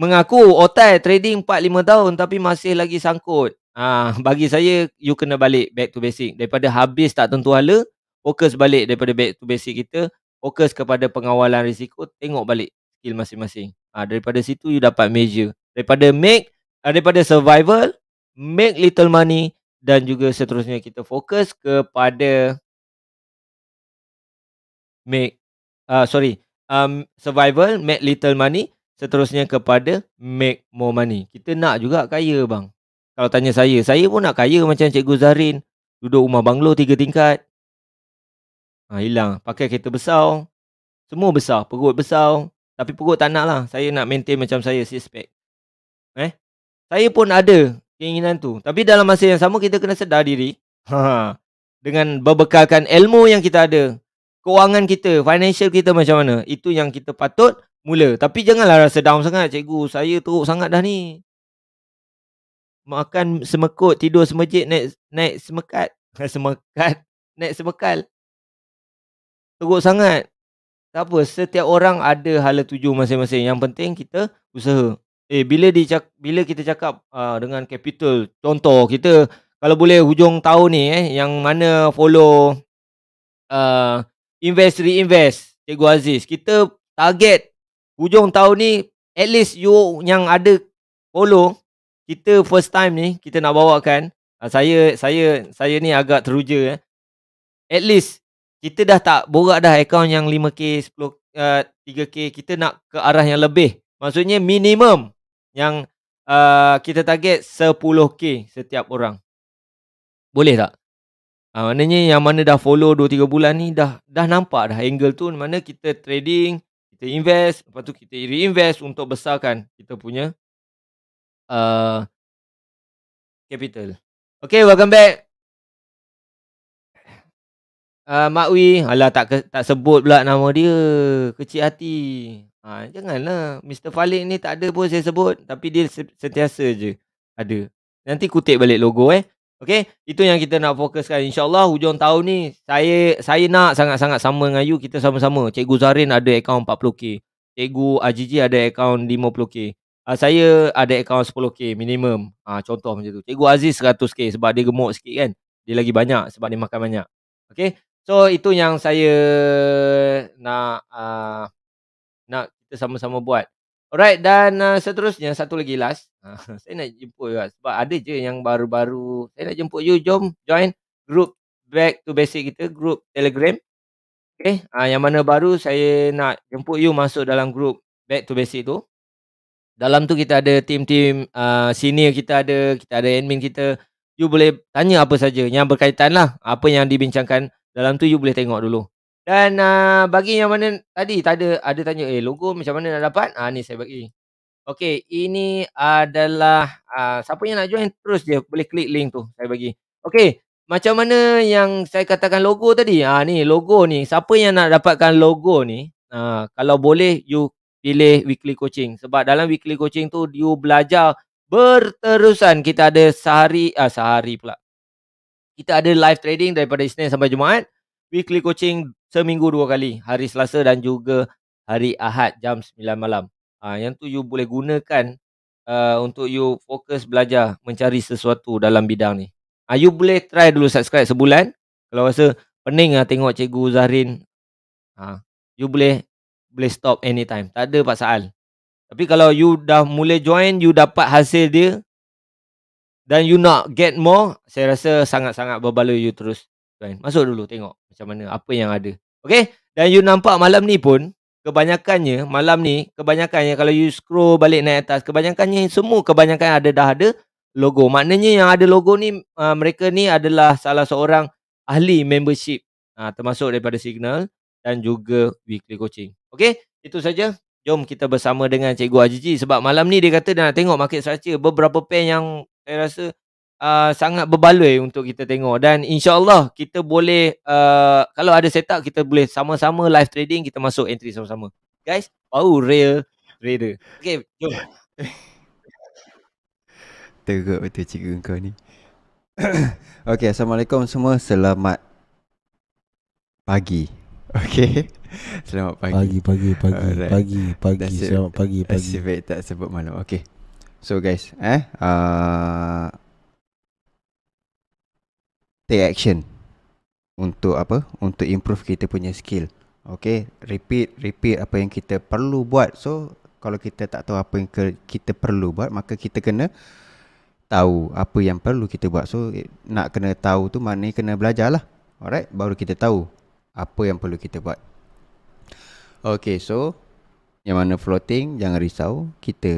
Speaker 5: mengaku otai trading 4-5 tahun tapi masih lagi sangkut. Ah, ha, [laughs] bagi saya, you kena balik back to basic. Daripada habis tak tentu hala, fokus balik daripada back to basic kita. Fokus kepada pengawalan risiko. Tengok balik skill masing-masing. Ha, daripada situ you dapat measure. Daripada make, ah, daripada survival, make little money dan juga seterusnya kita fokus kepada make uh, sorry um, survival make little money seterusnya kepada make more money kita nak juga kaya bang kalau tanya saya saya pun nak kaya macam cikgu Zarin duduk rumah banglo tiga tingkat ha, hilang pakai kereta besar semua besar perut besar tapi perut tak nak lah. Saya nak maintain macam saya six pack. Eh? Saya pun ada keinginan tu. Tapi dalam masa yang sama kita kena sedar diri. Ha, dengan berbekalkan ilmu yang kita ada. Kewangan kita, financial kita macam mana. Itu yang kita patut mula. Tapi janganlah rasa down sangat. Cikgu, saya teruk sangat dah ni. Makan semekut, tidur semejit, naik, naik semekat. [laughs] semekat, naik semekal. Teruk sangat. Tak apa, setiap orang ada hala tuju masing-masing. Yang penting kita usaha. Eh, bila di bila kita cakap uh, dengan capital, contoh kita kalau boleh hujung tahun ni eh yang mana follow uh, invest reinvest Cikgu Aziz, kita target hujung tahun ni at least you yang ada follow kita first time ni kita nak bawakan uh, saya saya saya ni agak teruja eh. At least kita dah tak borak dah account yang 5k 10 uh, 3k kita nak ke arah yang lebih maksudnya minimum yang uh, kita target 10k setiap orang boleh tak uh, maknanya yang mana dah follow 2 3 bulan ni dah dah nampak dah angle tu mana kita trading kita invest lepas tu kita
Speaker 1: reinvest untuk besarkan kita punya uh, capital Okay, welcome back
Speaker 5: uh, Mak Alah tak, tak sebut pula nama dia Kecil hati ha, Janganlah Mr. Falik ni tak ada pun saya sebut Tapi dia sentiasa je Ada Nanti kutip balik logo eh Okay Itu yang kita nak fokuskan InsyaAllah hujung tahun ni Saya saya nak sangat-sangat sama dengan you Kita sama-sama Cikgu Zarin ada akaun 40k Cikgu Ajiji ada akaun 50k Uh, ah, saya ada akaun 10k minimum. Uh, contoh macam tu. Cikgu Aziz 100k sebab dia gemuk sikit kan. Dia lagi banyak sebab dia makan banyak. Okay. So itu yang saya nak uh, nak kita sama-sama buat. Alright dan uh, seterusnya satu lagi last. Uh, [laughs] saya nak jemput you sebab ada je yang baru-baru. Saya nak jemput you jom join group back to basic kita group Telegram. Okay. Uh, yang mana baru saya nak jemput you masuk dalam group back to basic tu. Dalam tu kita ada team-team uh, senior kita ada, kita ada admin kita. You boleh tanya apa saja yang berkaitan lah apa yang dibincangkan dalam tu you boleh tengok dulu. Dan uh, bagi yang mana tadi tak ada ada tanya eh logo macam mana nak dapat? Ah ni saya bagi. Okey, ini adalah uh, siapa yang nak join terus dia boleh klik link tu saya bagi. Okey, macam mana yang saya katakan logo tadi? Ah ni logo ni siapa yang nak dapatkan logo ni? Ah kalau boleh you pilih weekly coaching sebab dalam weekly coaching tu you belajar berterusan kita ada sehari ah sehari pula kita ada live trading daripada Isnin sampai Jumaat. Weekly coaching seminggu dua kali. Hari Selasa dan juga hari Ahad jam 9 malam. Ha, yang tu you boleh gunakan uh, untuk you fokus belajar mencari sesuatu dalam bidang ni. Ha, you boleh try dulu subscribe sebulan. Kalau rasa pening lah tengok Cikgu Zahrin. Ha, you boleh boleh stop anytime. Tak ada paksaan. Tapi kalau you dah mula join, you dapat hasil dia, dan you nak get more, saya rasa sangat-sangat berbaloi you terus. Kan? Masuk dulu tengok macam mana apa yang ada. Okay? Dan you nampak malam ni pun, kebanyakannya malam ni, kebanyakannya kalau you scroll balik naik atas, kebanyakannya semua kebanyakan ada dah ada logo. Maknanya yang ada logo ni, uh, mereka ni adalah salah seorang ahli membership. Uh, termasuk daripada Signal dan juga Weekly Coaching. Okay? Itu saja. Jom kita bersama dengan Cikgu Ajiji sebab malam ni dia kata dia nak tengok market structure beberapa pen yang saya rasa uh, sangat berbaloi untuk kita tengok dan insyaallah kita boleh uh, kalau ada set kita boleh sama-sama live trading kita masuk entry sama-sama guys baru real trader okey jom
Speaker 3: [laughs] teruk betul cikgu kau ni [coughs] okey assalamualaikum semua selamat pagi [laughs] okey selamat pagi pagi pagi pagi Alright. pagi pagi pagi pagi tak sebut malam okey So guys, eh uh, take action untuk apa? Untuk improve kita punya skill. Okay, repeat, repeat apa yang kita perlu buat. So kalau kita tak tahu apa yang kita perlu buat, maka kita kena tahu apa yang perlu kita buat. So nak kena tahu tu mana kena belajar lah. Alright, baru kita tahu apa yang perlu kita buat. Okay, so yang mana floating jangan risau kita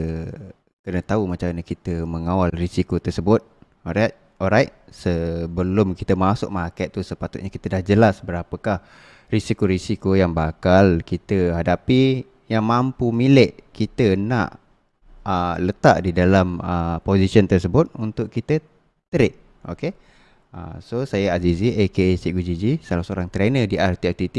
Speaker 3: kena tahu macam mana kita mengawal risiko tersebut. Alright. Alright. Sebelum kita masuk market tu sepatutnya kita dah jelas berapakah risiko-risiko yang bakal kita hadapi yang mampu milik kita nak uh, letak di dalam uh, position tersebut untuk kita trade. Okay. Uh, so saya Azizi aka Cikgu Gigi salah seorang trainer di RTFTT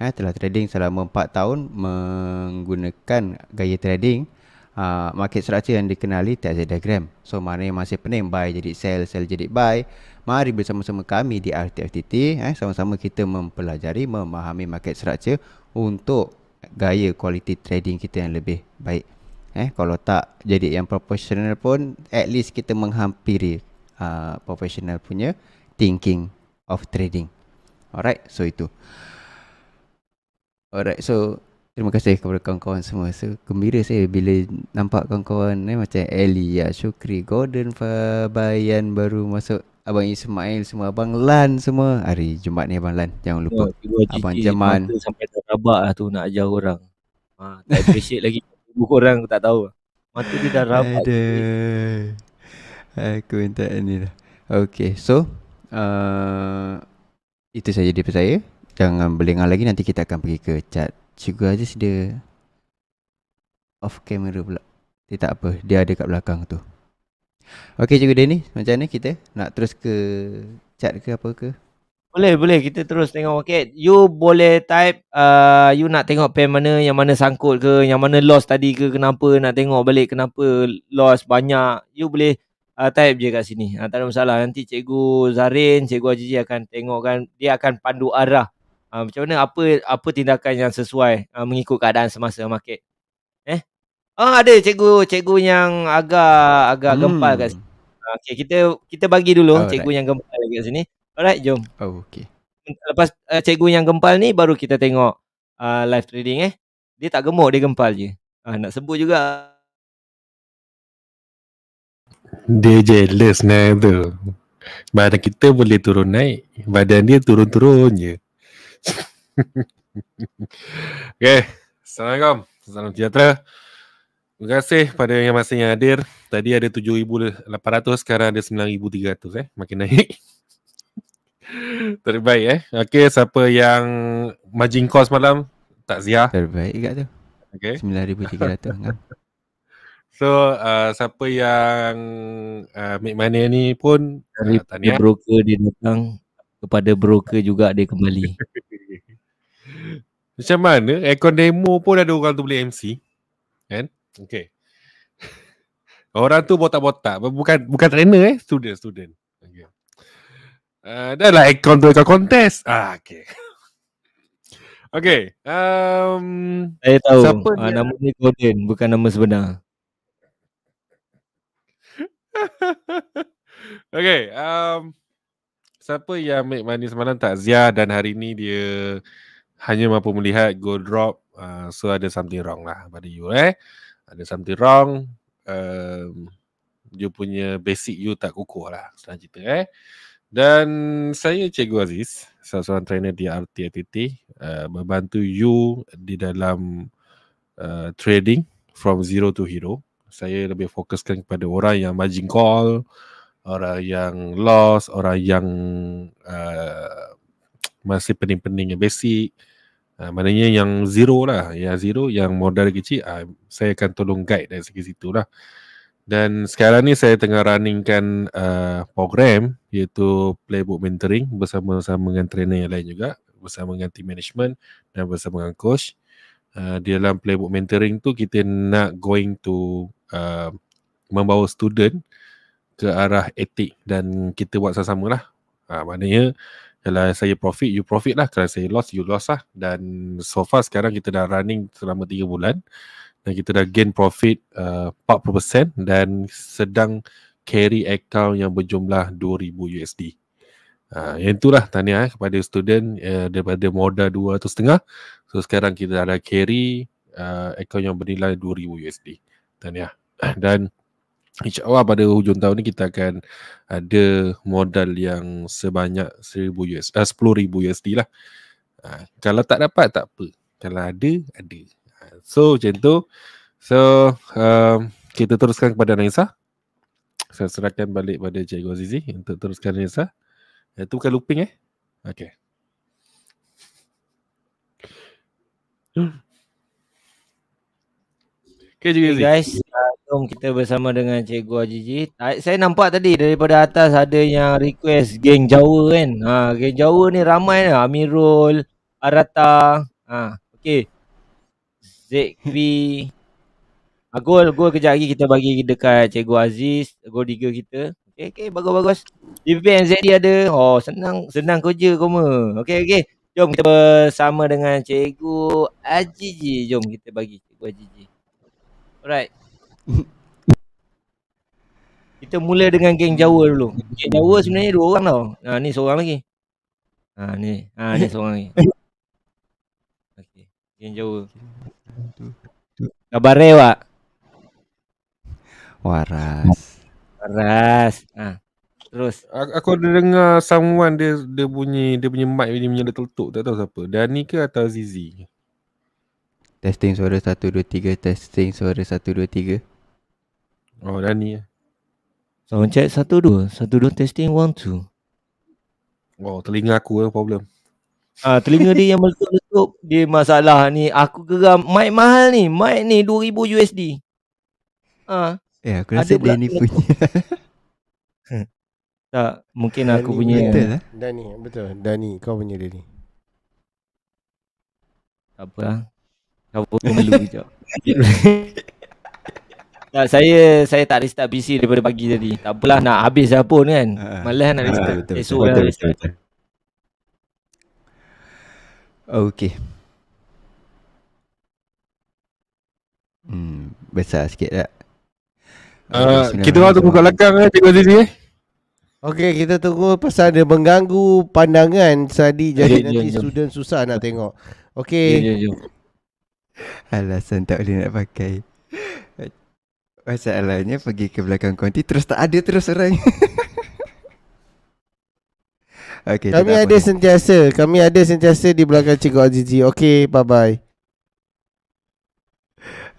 Speaker 3: eh, telah trading selama 4 tahun menggunakan gaya trading Ah, market structure yang dikenali TZ diagram. So mana yang masih pening buy jadi sell, sell jadi buy. Mari bersama-sama kami di RTFTT eh sama-sama kita mempelajari memahami market structure untuk gaya quality trading kita yang lebih baik. Eh kalau tak jadi yang professional pun at least kita menghampiri uh, ah, professional punya thinking of trading. Alright, so itu. Alright, so Terima kasih kepada kawan-kawan semua So gembira saya bila nampak kawan-kawan ni eh, Macam Elia, ya Syukri, Gordon, Fabian baru masuk Abang Ismail semua, Abang Lan semua Hari Jumat ni Abang Lan, jangan lupa ya, Abang Jaman
Speaker 5: Sampai tak rabak lah tu nak ajar orang ha, Tak appreciate lagi [laughs] buku orang aku tak tahu Mata dia dah rabak Aduh. Aku minta
Speaker 3: ni lah Okay, so uh, Itu saja daripada saya Jangan berlengah lagi, nanti kita akan pergi ke chat Cikgu Aziz dia off camera pula. Dia tak apa, dia ada kat belakang tu. Okey cikgu Deni, macam mana kita nak terus ke chat ke apa ke?
Speaker 5: Boleh, boleh. Kita terus tengok. Okay. You boleh type uh, you nak tengok pen mana, yang mana sangkut ke, yang mana lost tadi ke, kenapa nak tengok balik, kenapa lost banyak. You boleh uh, type je kat sini. Uh, tak ada masalah. Nanti Cikgu Zarin, Cikgu Aziz akan tengokkan. Dia akan pandu arah uh, macam mana apa apa tindakan yang sesuai uh, mengikut keadaan semasa market eh oh ada cikgu cikgu yang agak agak hmm. gempal kat sini okey kita kita bagi dulu oh, cikgu right. yang gempal kat sini alright jom oh okey lepas uh, cikgu yang gempal ni baru kita tengok uh, live trading eh dia tak gemuk dia gempal je uh, nak sebut juga
Speaker 1: dia jealous
Speaker 6: neither. Badan kita boleh turun naik. Badan dia turun-turun je okay. Assalamualaikum. Salam sejahtera. Terima kasih pada yang masih yang hadir. Tadi ada 7,800, sekarang ada 9,300 eh. Makin naik. Terbaik eh. Okay, siapa yang margin call semalam? Tak ziar. Terbaik juga tu. Okay. 9,300 kan. [laughs] So, uh, siapa yang uh, make money ni pun Dari uh,
Speaker 5: broker dia datang Kepada broker juga dia kembali
Speaker 1: [laughs]
Speaker 6: Macam mana aircon demo pun ada orang tu beli MC. Kan? Okay. [laughs] Orang tu botak-botak. Bukan bukan trainer eh. Student, student. Okay. Uh, ah, dah lah aircon tu aircon kontes. Ah, okay. [laughs] Okay. Um, Saya tahu. Siapa uh, nama
Speaker 5: dia Gordon. Bukan nama sebenar.
Speaker 6: [laughs] okay. Um, siapa yang make money semalam tak? Zia dan hari ni dia hanya mampu melihat go drop uh, so ada something wrong lah pada you eh ada something wrong um, you punya basic you tak kukuh lah setelah cerita eh dan saya Cikgu Aziz salah seorang trainer di RTATT uh, membantu you di dalam uh, trading from zero to hero saya lebih fokuskan kepada orang yang margin call orang yang loss orang yang uh, masih pening-peningnya basic Uh, maknanya yang zero lah, yang zero, yang modal kecil, uh, saya akan tolong guide dari segi situ lah. Dan sekarang ni saya tengah runningkan uh, program iaitu Playbook Mentoring bersama-sama dengan trainer yang lain juga, bersama dengan team management dan bersama dengan coach. Uh, di dalam Playbook Mentoring tu kita nak going to uh, membawa student ke arah etik dan kita buat sama-sama lah. Uh, maknanya kalau saya profit, you profit lah. Kalau saya loss, you loss lah. Dan so far sekarang kita dah running selama 3 bulan dan kita dah gain profit uh, 40% dan sedang carry account yang berjumlah 2,000 USD. Uh, yang itulah tanya eh, kepada student uh, daripada modal 200 setengah. So sekarang kita dah ada carry uh, account yang bernilai 2,000 USD. Tanya. Dan InsyaAllah pada hujung tahun ni kita akan ada modal yang sebanyak 1000 USD, eh, 10,000 USD lah. Ha, kalau tak dapat tak apa. Kalau ada, ada. Ha, so macam tu. So um, kita teruskan kepada Anissa. Saya serahkan balik pada Cikgu Zizi untuk teruskan Anissa. Itu eh, bukan looping eh. Okay.
Speaker 5: Hmm. Okay, okay guys. Jom kita bersama dengan Cikgu Ajiji. Ah, saya nampak tadi daripada atas ada yang request geng Jawa kan. Ha, geng Jawa ni ramai lah. Amirul, Arata. Ha, ah, okay. Zekvi. Ha, gol, gol kejap lagi kita bagi dekat Cikgu Aziz. Gol tiga kita. Okay, okay. Bagus, bagus. DVP yang ZD ada. Oh, senang senang kerja koma. Okay, okay. Jom kita bersama dengan Cikgu Ajiji. Jom kita bagi Cikgu Ajiji. Alright. [laughs] Kita mula dengan geng Jawa dulu. Geng Jawa sebenarnya dua orang tau. Ha ni seorang lagi. Ha ni. Ha ni seorang lagi. Okey. Geng Jawa. Kabar Rewa. Wak? Waras. Waras. Ha.
Speaker 6: Terus. A- aku ada dengar someone dia dia bunyi dia punya mic dia punya letup tak tahu siapa. Dani ke atau Zizi?
Speaker 3: Testing suara 1, 2, 3 Testing
Speaker 5: suara 1, 2, 3 Oh dah ni lah eh. Sound check 1, 2 1, testing 1, 2
Speaker 6: Oh telinga aku lah problem
Speaker 5: Ah uh, Telinga dia yang meletup-letup Dia masalah ni Aku geram Mic mahal ni Mic ni 2000 USD Ah, uh, Eh aku rasa dia [laughs] ni punya
Speaker 4: Tak Mungkin Dani aku punya Betul lah eh? Dani betul Dani kau punya dia ni Tak apa lah Cover perlu sekejap [laughs]
Speaker 5: Nah, saya saya tak restart PC daripada pagi tadi. Tak apalah nak habis dah pun kan. Ah, ah. Malas nak restart. Ha, betul, Esok betul, lah restart. Betul,
Speaker 3: Okay. Hmm, besar sikit tak?
Speaker 1: Uh, kita orang tunggu kat belakang eh, tengok sini eh.
Speaker 4: Okay, kita tunggu pasal dia mengganggu pandangan tadi jadi yeah, nanti yeah, student yeah. susah nak tengok. Okay.
Speaker 3: Yeah, yeah, yeah. Alasan tak boleh nak pakai Masalahnya pergi ke belakang konti Terus tak ada terus orang [laughs] okay, Kami ada apa.
Speaker 4: sentiasa Kami ada sentiasa di belakang Cikgu Azizi Okay bye bye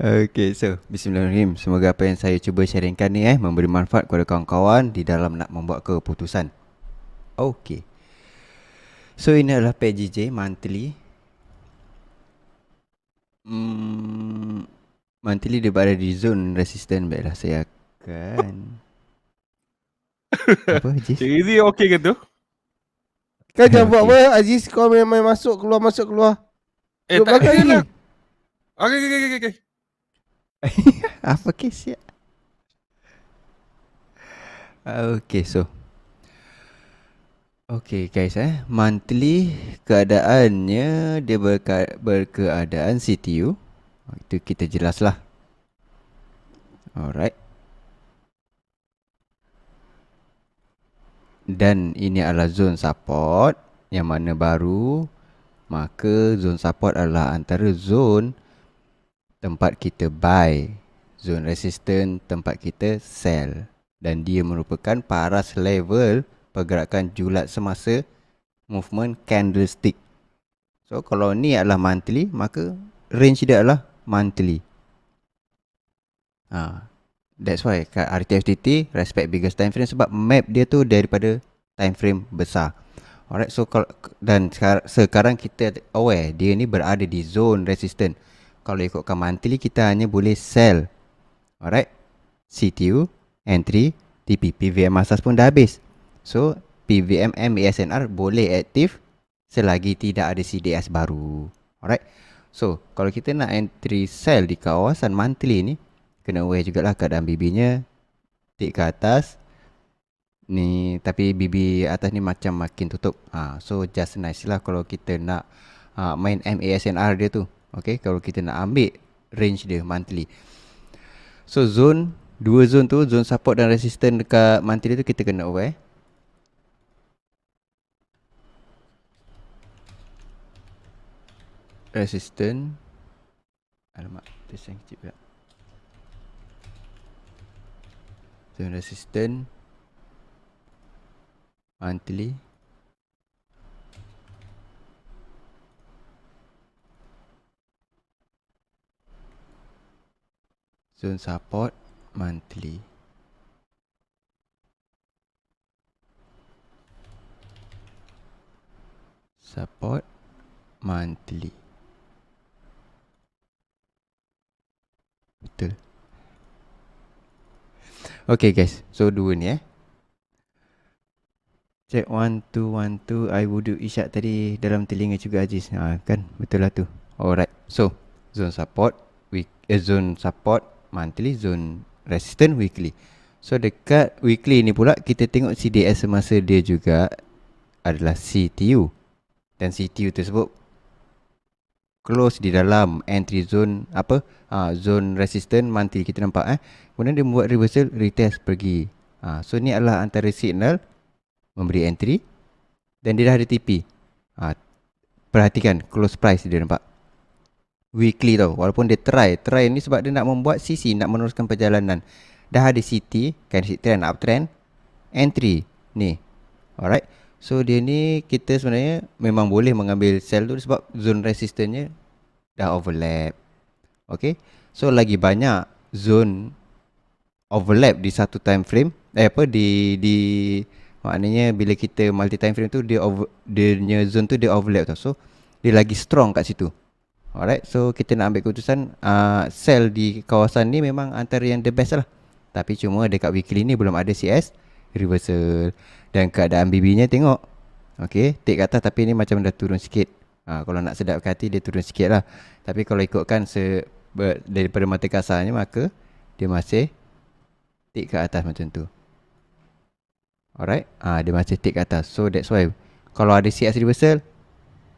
Speaker 4: Okay
Speaker 3: so Bismillahirrahmanirrahim Semoga apa yang saya cuba sharingkan ni eh Memberi manfaat kepada kawan-kawan Di dalam nak membuat keputusan Okay So ini adalah PGJ monthly Hmm. Monthly dia berada di zone resistant baiklah saya akan.
Speaker 6: [laughs] apa Aziz? Easy okay ke tu?
Speaker 4: Kau jangan okay. buat apa Aziz kau main, main masuk keluar masuk keluar. Eh Duk tak ada. Okey okey okey okey. apa kes ya?
Speaker 3: Okay so Okay guys eh Monthly keadaannya Dia berke- berkeadaan CTU Itu kita jelas lah Alright Dan ini adalah zone support Yang mana baru Maka zone support adalah antara zone Tempat kita buy Zone resistance tempat kita sell Dan dia merupakan paras Level pergerakan julat semasa movement candlestick. So kalau ni adalah monthly, maka range dia adalah monthly. Ah, that's why kat RTFTT respect biggest time frame sebab map dia tu daripada time frame besar. Alright, so kalau, dan sekarang kita aware dia ni berada di zone resistant. Kalau ikutkan monthly kita hanya boleh sell. Alright. CTU, entry, TP, PVM asas pun dah habis. So PVMM ESNR boleh aktif selagi tidak ada CDS baru. Alright. So kalau kita nak entry sell di kawasan monthly ni kena aware jugalah keadaan BB-nya tik ke atas ni tapi BB atas ni macam makin tutup. ha, so just nice lah kalau kita nak ha, main MASNR dia tu. Okay kalau kita nak ambil range dia monthly. So zone dua zone tu zone support dan resistance dekat monthly tu kita kena aware. resistant alamak tersen kecil pula turn resistant monthly Zone support monthly Support monthly Betul Okay guys So dua ni eh Check one two one two I wudu isyak tadi Dalam telinga juga Aziz ha, Kan betul lah tu Alright So Zone support week, eh, Zone support Monthly Zone resistance weekly So dekat weekly ni pula Kita tengok CDS semasa dia juga Adalah CTU Dan CTU tersebut close di dalam entry zone apa ha, zone resistant monthly kita nampak eh kemudian dia membuat reversal retest pergi ha, so ni adalah antara signal memberi entry dan dia dah ada TP ha, perhatikan close price dia nampak weekly tau walaupun dia try try ni sebab dia nak membuat CC nak meneruskan perjalanan dah ada CT kan trend uptrend entry ni alright So dia ni kita sebenarnya memang boleh mengambil sell tu sebab zone resistance dah overlap. Okay. So lagi banyak zone overlap di satu time frame. Eh apa di di maknanya bila kita multi time frame tu dia over, dia punya zone tu dia overlap tau. So dia lagi strong kat situ. Alright. So kita nak ambil keputusan uh, sel di kawasan ni memang antara yang the best lah. Tapi cuma dekat weekly ni belum ada CS reversal dan keadaan bibinya tengok Okay Take kat atas tapi ni macam dah turun sikit ha, Kalau nak sedap hati dia turun sikit lah Tapi kalau ikutkan se ber, Daripada mata kasarnya maka Dia masih Take ke atas macam tu Alright ah ha, Dia masih take ke atas So that's why Kalau ada CS reversal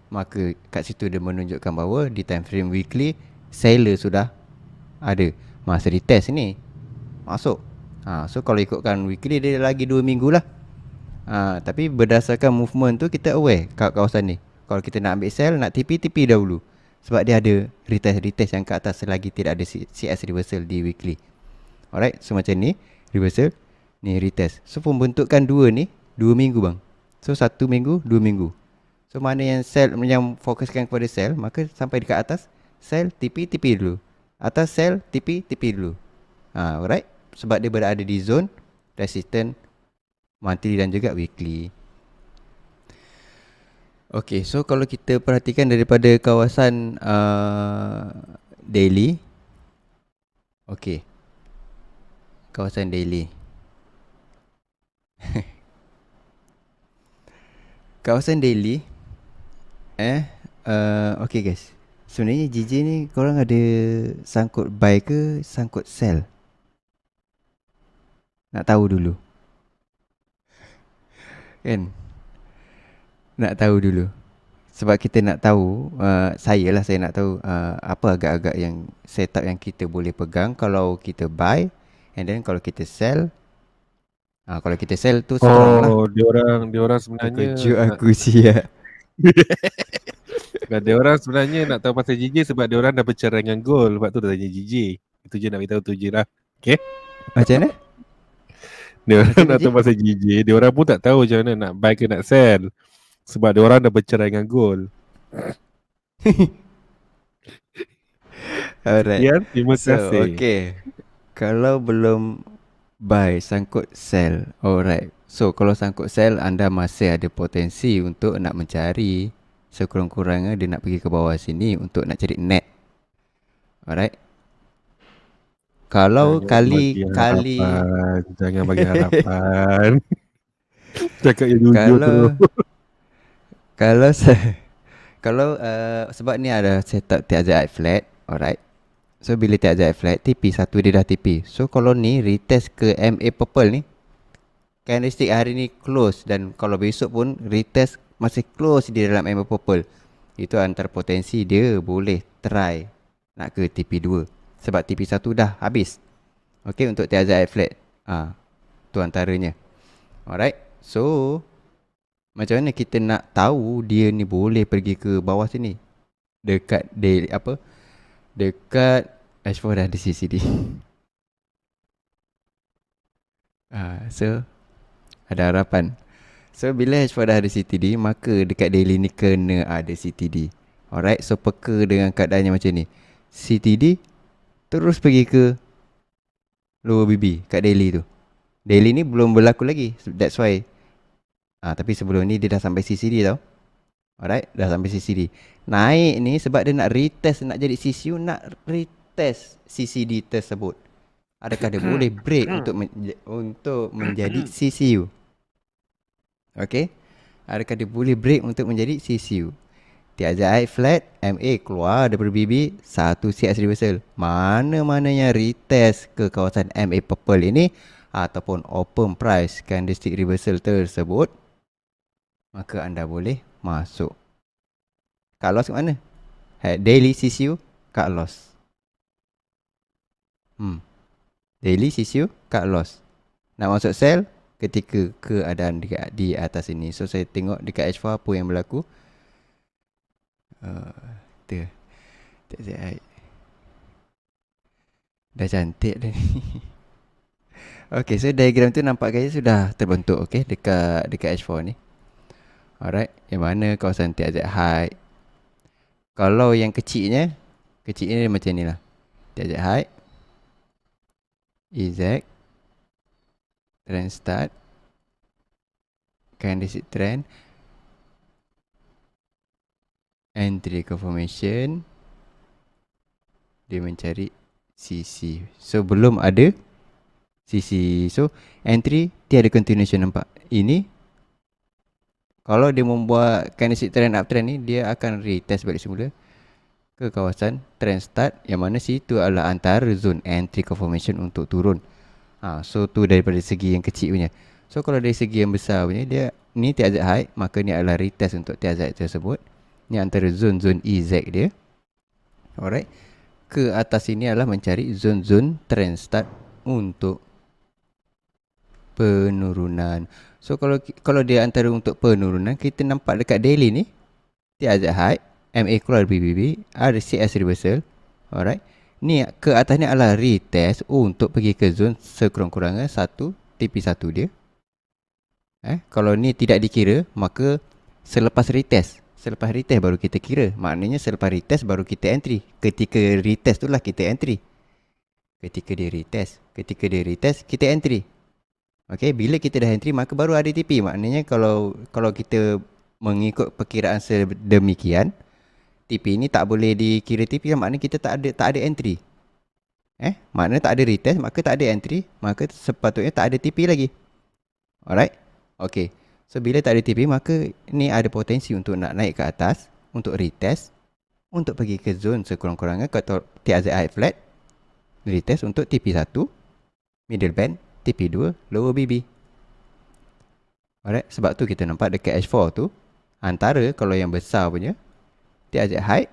Speaker 3: Maka kat situ dia menunjukkan bahawa Di time frame weekly Seller sudah Ada Masa di test ni Masuk ha, So kalau ikutkan weekly dia lagi 2 minggu lah ha, Tapi berdasarkan movement tu kita aware kawasan ni Kalau kita nak ambil sell nak tipi-tipi dahulu Sebab dia ada retest-retest yang kat atas lagi tidak ada CS reversal di weekly Alright so macam ni reversal ni retest So pembentukan 2 ni 2 minggu bang So 1 minggu 2 minggu So mana yang sell yang fokuskan kepada sell maka sampai dekat atas sell tipi-tipi dulu. Atas sell tipi-tipi dulu. Ah ha, alright sebab dia berada di zone resistant monthly dan juga weekly. Okay, so kalau kita perhatikan daripada kawasan uh, daily. Okay. Kawasan daily. [laughs] kawasan daily. Eh, uh, okay guys. Sebenarnya GJ ni korang ada sangkut buy ke sangkut sell? Nak tahu dulu Kan Nak tahu dulu Sebab kita nak tahu uh, Saya lah saya nak tahu uh, Apa agak-agak yang Setup yang kita boleh pegang Kalau kita buy And then kalau kita sell Ah, kalau kita sell tu oh, lah. dia orang dia orang sebenarnya kejut aku siap. Ya.
Speaker 6: Sebab [laughs] dia orang sebenarnya nak tahu pasal JJ sebab dia orang dah bercerai dengan Gol. Sebab tu dah tanya JJ. Itu je nak beritahu tu je lah. Okay. Macam mana? dia orang nak tahu pasal JJ dia orang pun tak tahu macam mana nak buy ke nak sell sebab dia orang dah bercerai dengan Gol [laughs] Alright.
Speaker 3: Yeah, terima so, kasih. Okay. Kalau belum buy, sangkut sell. Alright. So, kalau sangkut sell, anda masih ada potensi untuk nak mencari sekurang-kurangnya dia nak pergi ke bawah sini untuk nak cari net. Alright. Kalau jangan kali kali harapan. jangan bagi [laughs] harapan. [laughs] Cakap yang jujur tu. [laughs] kalau se- kalau uh, sebab ni ada setup tiazai flat, alright. So bila tiazai flat TP satu dia dah TP. So kalau ni retest ke MA purple ni candlestick hari ni close dan kalau besok pun retest masih close di dalam MA purple. Itu antara potensi dia boleh try nak ke TP2 sebab TP1 dah habis. Okey untuk TIZ flat. ha, tu antaranya. Alright. So macam mana kita nak tahu dia ni boleh pergi ke bawah sini? Dekat daily apa? Dekat H4 eh, dah di CCD. ha, [laughs] ah, so ada harapan. So bila H4 dah ada CTD Maka dekat daily ni kena ada CTD Alright So peka dengan keadaannya macam ni CTD Terus pergi ke Lower BB Kat Delhi tu Delhi ni belum berlaku lagi That's why Ah, Tapi sebelum ni Dia dah sampai CCD tau Alright Dah sampai CCD Naik ni Sebab dia nak retest Nak jadi CCU Nak retest CCD tersebut Adakah dia boleh break hmm. Untuk men- untuk menjadi CCU Okay Adakah dia boleh break Untuk menjadi CCU TRZI flat MA keluar daripada BB Satu CX reversal Mana-mana yang retest ke kawasan MA purple ini Ataupun open price candlestick reversal tersebut Maka anda boleh masuk Cut loss ke mana? Daily CCU cut loss hmm. Daily CCU cut loss Nak masuk sell ketika keadaan di atas ini So saya tengok dekat H4 apa yang berlaku dia Tak sihat Dah cantik dah ni [laughs] Okay so diagram tu nampak gaya sudah terbentuk okay Dekat dekat H4 ni Alright Yang mana kawasan TZ high. Kalau yang kecilnya Kecilnya dia macam ni lah TZ high, EZ Trend start Candidate trend entry confirmation dia mencari CC so belum ada CC so entry tiada continuation nampak ini kalau dia membuat candlestick trend up trend ni dia akan retest balik semula ke kawasan trend start yang mana situ adalah antara zone entry confirmation untuk turun ha, so tu daripada segi yang kecil punya so kalau dari segi yang besar punya dia ni tiada high maka ni adalah retest untuk tiada tersebut ini antara zon-zon EZ dia. Alright. Ke atas ini adalah mencari zon-zon trend start untuk penurunan. So kalau kalau dia antara untuk penurunan, kita nampak dekat daily ni TZ high, MA keluar BBB, RCS reversal. Alright. Ni ke atas ni adalah retest untuk pergi ke zon sekurang-kurangnya 1 TP1 dia. Eh, kalau ni tidak dikira, maka selepas retest Selepas retest baru kita kira Maknanya selepas retest baru kita entry Ketika retest tu lah kita entry Ketika dia retest Ketika dia retest kita entry Okay bila kita dah entry maka baru ada TP Maknanya kalau kalau kita mengikut perkiraan sedemikian TP ni tak boleh dikira TP lah. Maknanya kita tak ada tak ada entry Eh maknanya tak ada retest maka tak ada entry Maka sepatutnya tak ada TP lagi Alright Okay So bila tak ada TP maka ni ada potensi untuk nak naik ke atas untuk retest untuk pergi ke zone sekurang-kurangnya ke TRZI flat retest untuk TP1 middle band TP2 lower BB Alright, sebab tu kita nampak dekat H4 tu antara kalau yang besar punya TRZI high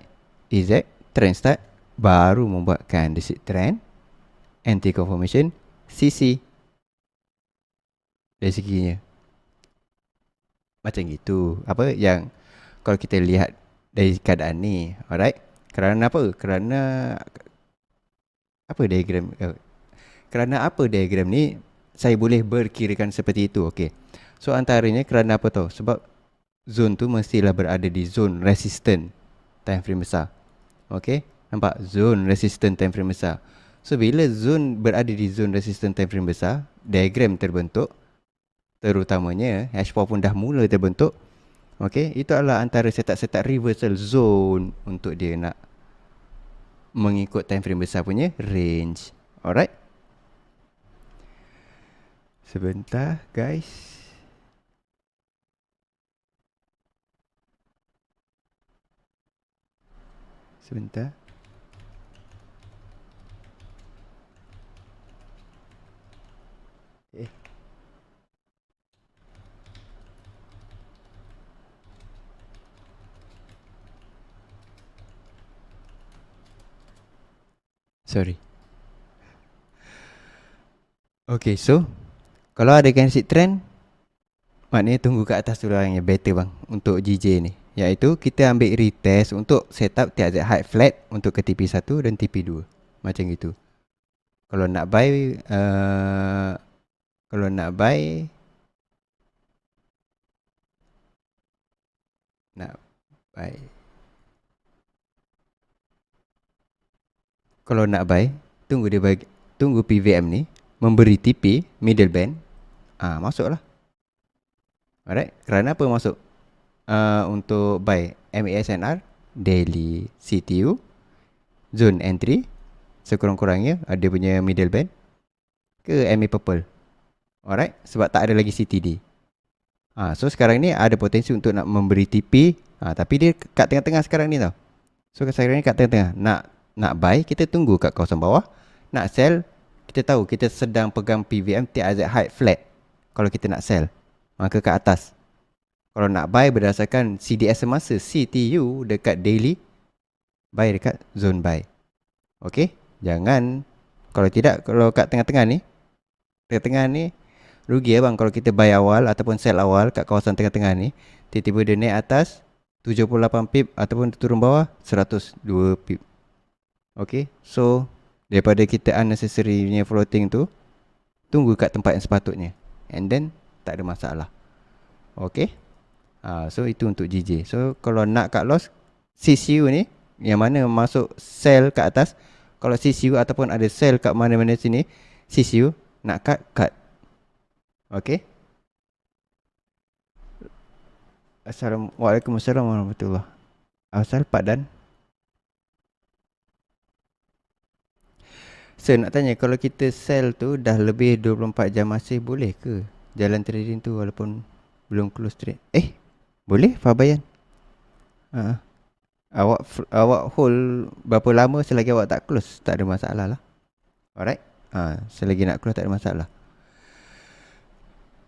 Speaker 3: EZ trend start baru membuatkan the trend anti confirmation CC dari seginya macam gitu apa yang kalau kita lihat dari keadaan ni alright kerana apa kerana apa diagram eh, kerana apa diagram ni saya boleh berkirakan seperti itu okey so antaranya kerana apa tu? sebab zone tu mestilah berada di zone resistant time frame besar okey nampak zone resistant time frame besar so bila zone berada di zone resistant time frame besar diagram terbentuk terutamanya H4 eh, pun dah mula terbentuk okey itu adalah antara setak-setak reversal zone untuk dia nak mengikut time frame besar punya range alright sebentar guys sebentar Sorry Okay so Kalau ada candlestick trend Maknanya tunggu ke atas tu lah yang better bang Untuk GJ ni Iaitu kita ambil retest untuk setup tiada high flat Untuk ke TP1 dan TP2 Macam gitu Kalau nak buy uh, Kalau nak buy Nak buy kalau nak buy tunggu dia bagi tunggu PVM ni memberi TP middle band ah ha, masuklah alright kerana apa masuk uh, untuk buy MASNR daily CTU zone entry sekurang-kurangnya ada punya middle band ke MA purple alright sebab tak ada lagi CTD ah so sekarang ni ada potensi untuk nak memberi TP ah tapi dia kat tengah-tengah sekarang ni tau so sekarang ni kat tengah-tengah nak nak buy, kita tunggu kat kawasan bawah. Nak sell, kita tahu kita sedang pegang PVM TIZ high flat. Kalau kita nak sell, maka kat atas. Kalau nak buy berdasarkan CDS semasa, CTU dekat daily, buy dekat zone buy. Okay? Jangan. Kalau tidak, kalau kat tengah-tengah ni, tengah-tengah ni, rugi ya bang kalau kita buy awal ataupun sell awal kat kawasan tengah-tengah ni, tiba-tiba dia naik atas, 78 pip ataupun turun bawah 102 pip. Okay So Daripada kita unnecessary punya floating tu Tunggu kat tempat yang sepatutnya And then Tak ada masalah Okay uh, So itu untuk GJ So kalau nak cut loss CCU ni Yang mana masuk sell kat atas Kalau CCU ataupun ada sell kat mana-mana sini CCU Nak cut, cut Okay Assalamualaikum warahmatullahi wabarakatuh Assalamualaikum warahmatullahi wabarakatuh So nak tanya kalau kita sell tu dah lebih 24 jam masih boleh ke jalan trading tu walaupun belum close trade? Eh, boleh Fabian. Ha. awak awak hold berapa lama selagi awak tak close tak ada masalah lah. Alright. Ha, selagi nak close tak ada masalah.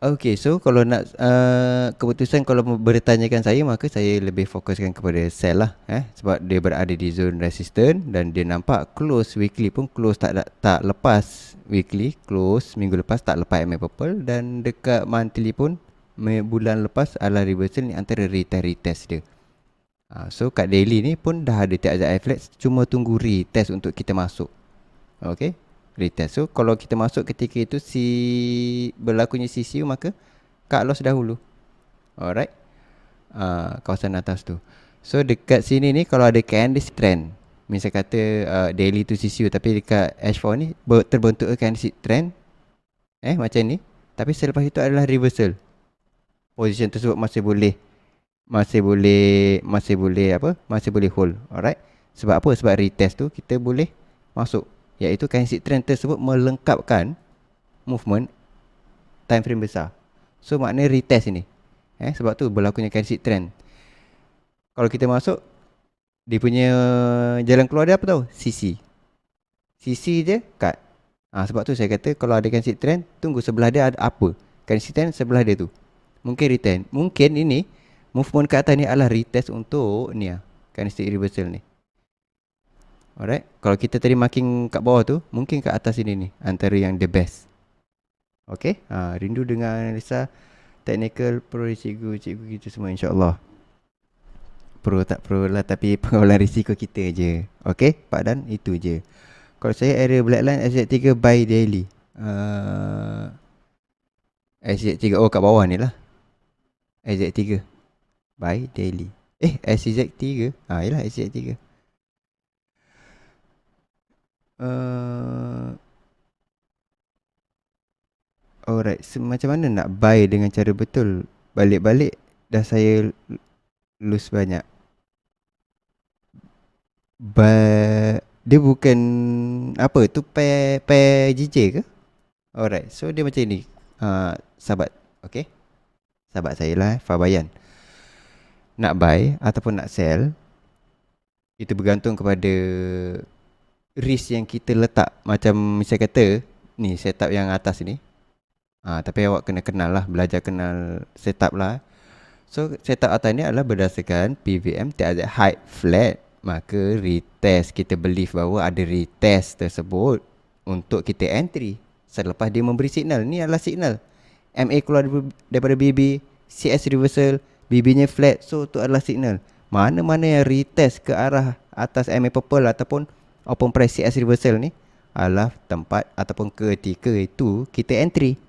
Speaker 3: Okay so kalau nak uh, keputusan kalau bertanyakan saya maka saya lebih fokuskan kepada sell lah eh sebab dia berada di zone resistant dan dia nampak close weekly pun close tak tak, tak lepas weekly close minggu lepas tak lepas MA purple dan dekat monthly pun bulan lepas ala reversal ni antara retest retest dia. Uh, so kat daily ni pun dah ada tiada flex cuma tunggu retest untuk kita masuk. Okay return. So kalau kita masuk ketika itu si berlakunya CCU maka cut loss dahulu. Alright. Uh, kawasan atas tu. So dekat sini ni kalau ada candice trend Misal kata uh, daily tu CCU tapi dekat H4 ni terbentuk candice trend Eh macam ni Tapi selepas itu adalah reversal Position tersebut masih boleh Masih boleh Masih boleh apa Masih boleh hold Alright Sebab apa? Sebab retest tu kita boleh masuk iaitu kinetic trend tersebut melengkapkan movement time frame besar. So maknanya retest ini. Eh sebab tu berlakunya kinetic trend. Kalau kita masuk dia punya jalan keluar dia apa tahu? CC. CC je cut. Ha, sebab tu saya kata kalau ada kinetic trend tunggu sebelah dia ada apa? Kinetic trend sebelah dia tu. Mungkin retest. Mungkin ini movement ke atas ni adalah retest untuk ni ah. Kinetic reversal ni. Alright Kalau kita tadi marking kat bawah tu Mungkin kat atas sini ni Antara yang the best Okay ha, Rindu dengan analisa Technical pro cikgu Cikgu kita semua insyaAllah Pro tak pro lah Tapi [laughs] pengawalan risiko kita je Okay Pak Dan itu je Kalau saya area black line SZ3 buy daily uh, ha, SZ3 Oh kat bawah ni lah SZ3 Buy daily Eh SZ3 Ha yelah SZ3 uh, Alright so, Macam mana nak buy dengan cara betul Balik-balik Dah saya Lose banyak But Dia bukan Apa tu Pair Pair GJ ke Alright So dia macam ni uh, Sahabat Okay Sahabat saya lah eh, Fabayan Nak buy Ataupun nak sell Itu bergantung kepada risk yang kita letak macam misal kata ni setup yang atas ni ha, tapi awak kena kenal lah belajar kenal setup lah so setup atas ni adalah berdasarkan PVM TZ height flat maka retest kita believe bahawa ada retest tersebut untuk kita entry selepas dia memberi signal ni adalah signal MA keluar daripada BB CS reversal BB nya flat so tu adalah signal mana-mana yang retest ke arah atas MA purple ataupun ataupun price CS reversal ni adalah tempat ataupun ketika itu kita entry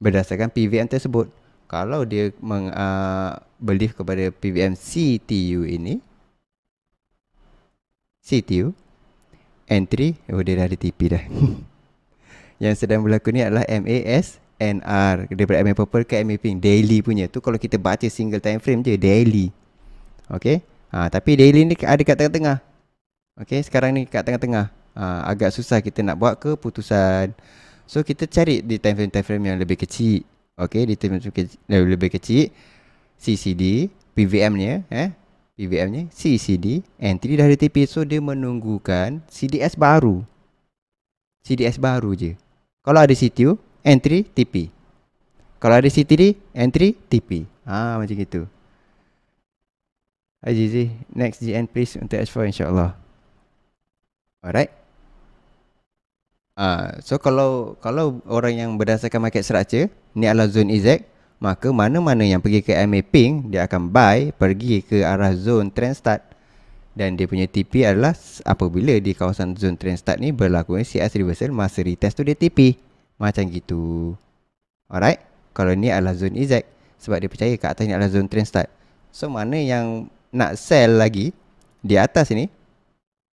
Speaker 3: berdasarkan PVM tersebut kalau dia meng, uh, belief kepada PVM CTU ini CTU entry oh dia dah ada TP dah [laughs] yang sedang berlaku ni adalah MAS NR daripada MA Purple ke MA Pink daily punya tu kalau kita baca single time frame je daily Okay ha, tapi daily ni ada kat tengah-tengah Okay, sekarang ni kat tengah-tengah uh, Agak susah kita nak buat keputusan So kita cari di time frame-time frame yang lebih kecil Okay, di time frame yang lebih kecil CCD, PVM ni eh PVM ni, CCD, entry dah ada TP So dia menunggukan CDS baru CDS baru je Kalau ada CTU, entry TP Kalau ada CTD, entry TP Ah ha, macam gitu Aziz, next GN please untuk S4 insyaAllah Allah. Alright. Uh, so kalau kalau orang yang berdasarkan market structure ni adalah zone exact, maka mana-mana yang pergi ke MA pink dia akan buy pergi ke arah zone trend start dan dia punya TP adalah apabila di kawasan zone trend start ni berlaku CS reversal masa retest tu dia TP macam gitu. Alright. Kalau ni adalah zone exact sebab dia percaya kat atas ni adalah zone trend start. So mana yang nak sell lagi di atas ni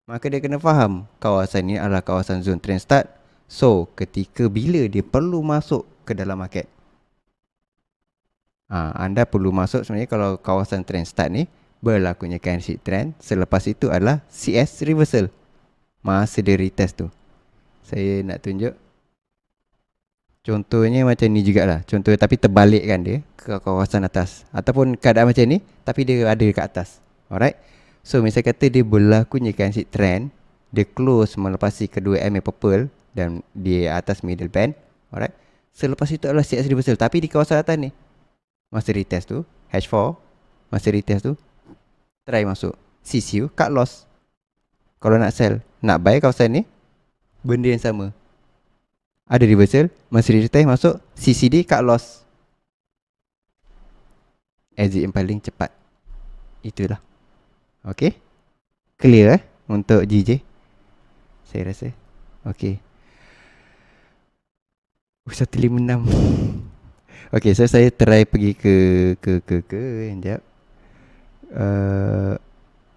Speaker 3: maka dia kena faham kawasan ini adalah kawasan zone trend start. So, ketika bila dia perlu masuk ke dalam market? Ha, anda perlu masuk sebenarnya kalau kawasan trend start ni berlakunya candlestick trend. Selepas itu adalah CS reversal. Masa dia retest tu. Saya nak tunjuk. Contohnya macam ni juga lah. Contoh tapi terbalik kan dia ke kawasan atas. Ataupun keadaan macam ni tapi dia ada dekat atas. Alright. So misalnya kata dia kan Candlestick trend Dia close melepasi kedua MA purple Dan di atas middle band Alright Selepas itu adalah CX reversal Tapi di kawasan atas ni Masa retest tu H4 Masa retest tu Try masuk CCU Cut loss Kalau nak sell Nak buy kawasan ni Benda yang sama Ada reversal Masa retest masuk CCD cut loss Exit yang paling cepat Itulah Okay Clear eh Untuk GJ Saya rasa Okay Satu uh, lima enam [laughs] Okay so saya try pergi ke Ke ke ke Sekejap uh,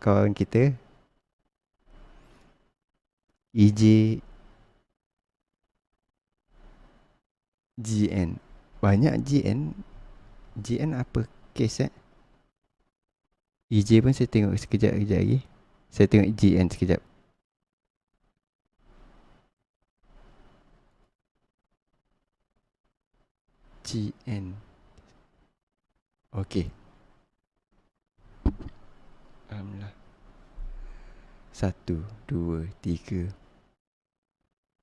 Speaker 3: Kawan kita EJ GN Banyak GN GN apa Case eh EJ pun saya tengok sekejap kejap lagi. Saya tengok EJ kan sekejap. GN Okay Alhamdulillah Satu, dua, tiga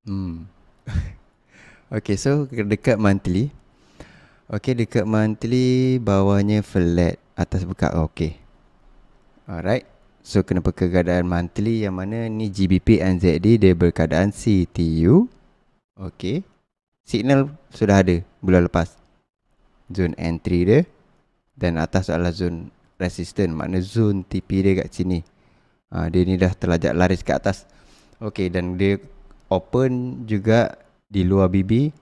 Speaker 3: Hmm [laughs] Okay so dekat monthly Okay dekat monthly Bawahnya flat Atas buka okay Alright So kenapa keadaan monthly yang mana ni GBP NZD dia berkeadaan CTU Okay Signal sudah ada bulan lepas Zone entry dia Dan atas adalah zone resistance Makna zone TP dia kat sini ha, Dia ni dah terlajak laris kat atas Okay dan dia open juga di luar BB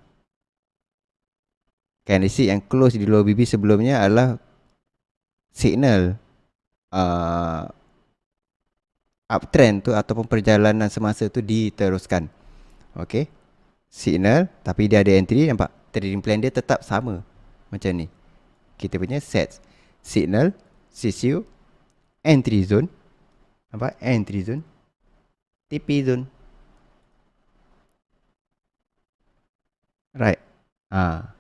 Speaker 3: Candlestick yang close di luar BB sebelumnya adalah Signal uh, uptrend tu ataupun perjalanan semasa tu diteruskan. Okay. Signal tapi dia ada entry nampak? Trading plan dia tetap sama macam ni. Kita punya set. Signal, CCU, entry zone. Nampak? Entry zone. TP zone. Right. Ha.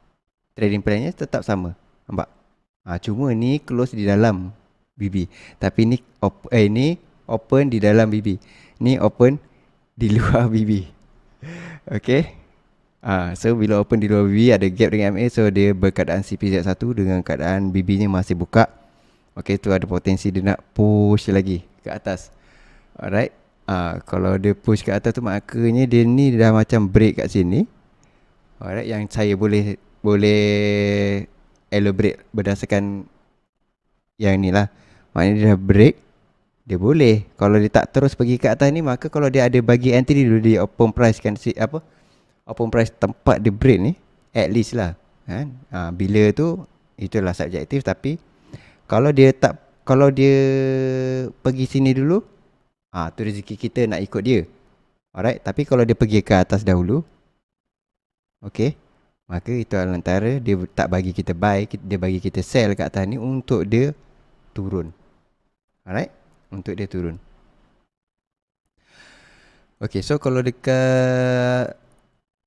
Speaker 3: Trading plan-nya tetap sama. Nampak? Ah ha, cuma ni close di dalam BB. Tapi ni op, eh ni open di dalam BB. Ni open di luar BB. [laughs] Okay. Ah, so bila open di luar BB ada gap dengan MA so dia berkeadaan CPZ1 dengan keadaan BB ni masih buka. Okay tu ada potensi dia nak push lagi ke atas. Alright. Ah, kalau dia push ke atas tu maknanya dia ni dah macam break kat sini. Alright yang saya boleh boleh elaborate berdasarkan yang ni lah Maknanya dia dah break Dia boleh Kalau dia tak terus pergi ke atas ni Maka kalau dia ada bagi entry dulu Dia open price kan si Apa Open price tempat dia break ni At least lah kan? Ha, bila tu Itulah subjektif Tapi Kalau dia tak Kalau dia Pergi sini dulu ha, Tu rezeki kita nak ikut dia Alright Tapi kalau dia pergi ke atas dahulu Okay Maka itu antara dia tak bagi kita buy Dia bagi kita sell kat atas ni untuk dia turun Alright Untuk dia turun Okay so kalau dekat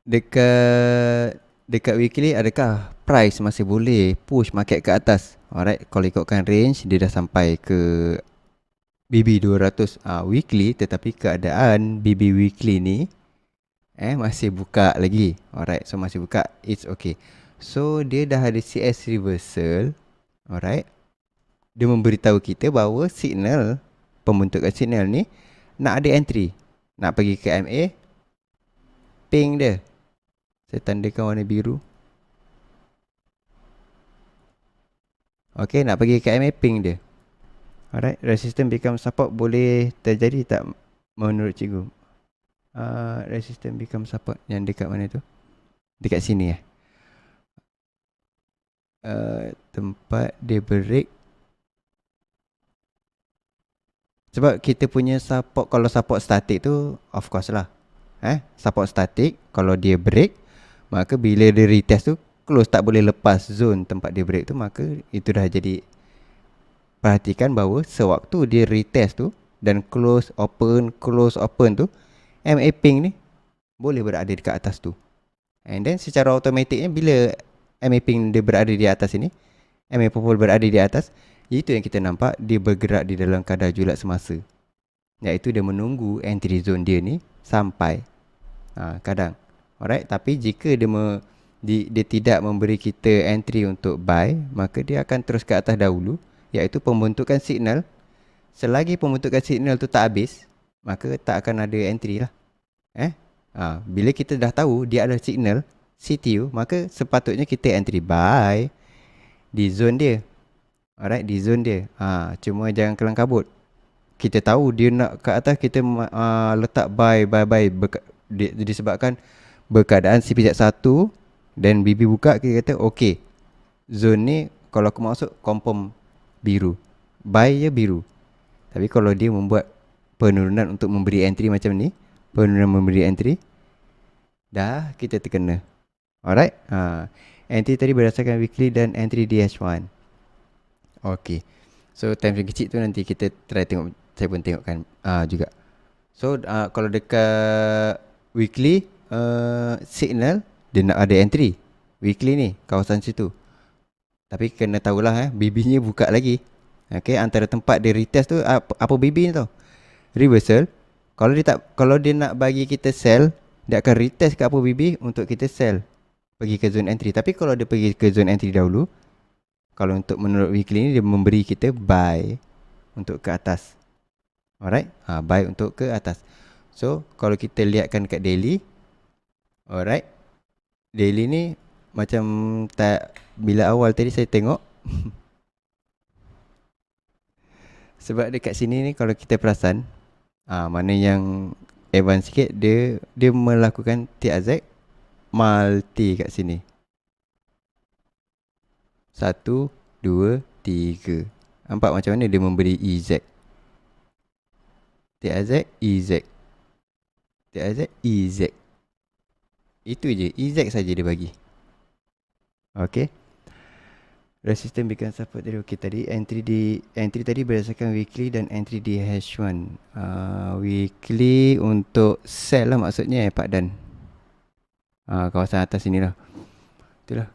Speaker 3: Dekat Dekat weekly adakah Price masih boleh push market ke atas Alright kalau ikutkan range Dia dah sampai ke BB200 uh, ah, weekly Tetapi keadaan BB weekly ni Eh masih buka lagi Alright so masih buka It's okay So dia dah ada CS reversal Alright dia memberitahu kita bahawa signal pembentukan signal ni nak ada entry nak pergi ke MA ping dia saya tandakan warna biru Okay, nak pergi ke MA ping dia Alright, resistance become support boleh terjadi tak menurut cikgu? Uh, ah, resistance become support yang dekat mana tu? Dekat sini eh? Uh, tempat dia break Sebab kita punya support kalau support statik tu of course lah. Eh, support statik, kalau dia break maka bila dia retest tu close tak boleh lepas zone tempat dia break tu maka itu dah jadi perhatikan bahawa sewaktu dia retest tu dan close open close open tu MA ping ni boleh berada dekat atas tu. And then secara automatiknya bila MA ping dia berada di atas ini, MA purple berada di atas itu yang kita nampak dia bergerak di dalam kadar julat semasa. Iaitu dia menunggu entry zone dia ni sampai. Ha, kadang. Alright, tapi jika dia me, di, dia tidak memberi kita entry untuk buy, maka dia akan terus ke atas dahulu iaitu pembentukan signal. Selagi pembentukan signal tu tak habis, maka tak akan ada entry lah. Eh? Ha, bila kita dah tahu dia ada signal CTU, maka sepatutnya kita entry buy di zone dia. Alright di zone dia ha, Cuma jangan kelang kabut Kita tahu dia nak ke atas Kita uh, letak buy buy buy berka- di, Disebabkan Berkeadaan si pijak satu Dan BB buka kita kata okay Zone ni kalau aku masuk Confirm biru Buy ya biru Tapi kalau dia membuat penurunan untuk memberi entry macam ni Penurunan memberi entry Dah kita terkena Alright ha. Entry tadi berdasarkan weekly dan entry DH1 Okay So time yang kecil tu nanti kita try tengok Saya pun tengokkan uh, juga So uh, kalau dekat weekly uh, Signal Dia nak ada entry Weekly ni kawasan situ Tapi kena tahulah eh bb ni buka lagi Okay antara tempat dia retest tu Apa BB ni tau Reversal Kalau dia tak Kalau dia nak bagi kita sell Dia akan retest ke apa BB Untuk kita sell Pergi ke zone entry Tapi kalau dia pergi ke zone entry dahulu kalau untuk menurut weekly ni dia memberi kita buy untuk ke atas. Alright? Ha, buy untuk ke atas. So, kalau kita lihatkan dekat daily. Alright? Daily ni macam tak bila awal tadi saya tengok. [laughs] Sebab dekat sini ni kalau kita perasan ha, mana yang advance sikit dia dia melakukan TAZ multi kat sini. Satu, dua, tiga Nampak macam mana dia memberi EZ TAZ, EZ TAZ, EZ Itu je, EZ saja dia bagi Okay Resistant bukan support dari okay tadi entry di entry tadi berdasarkan weekly dan entry di hash one uh, weekly untuk sell lah maksudnya eh, Pak Dan uh, kawasan atas inilah itulah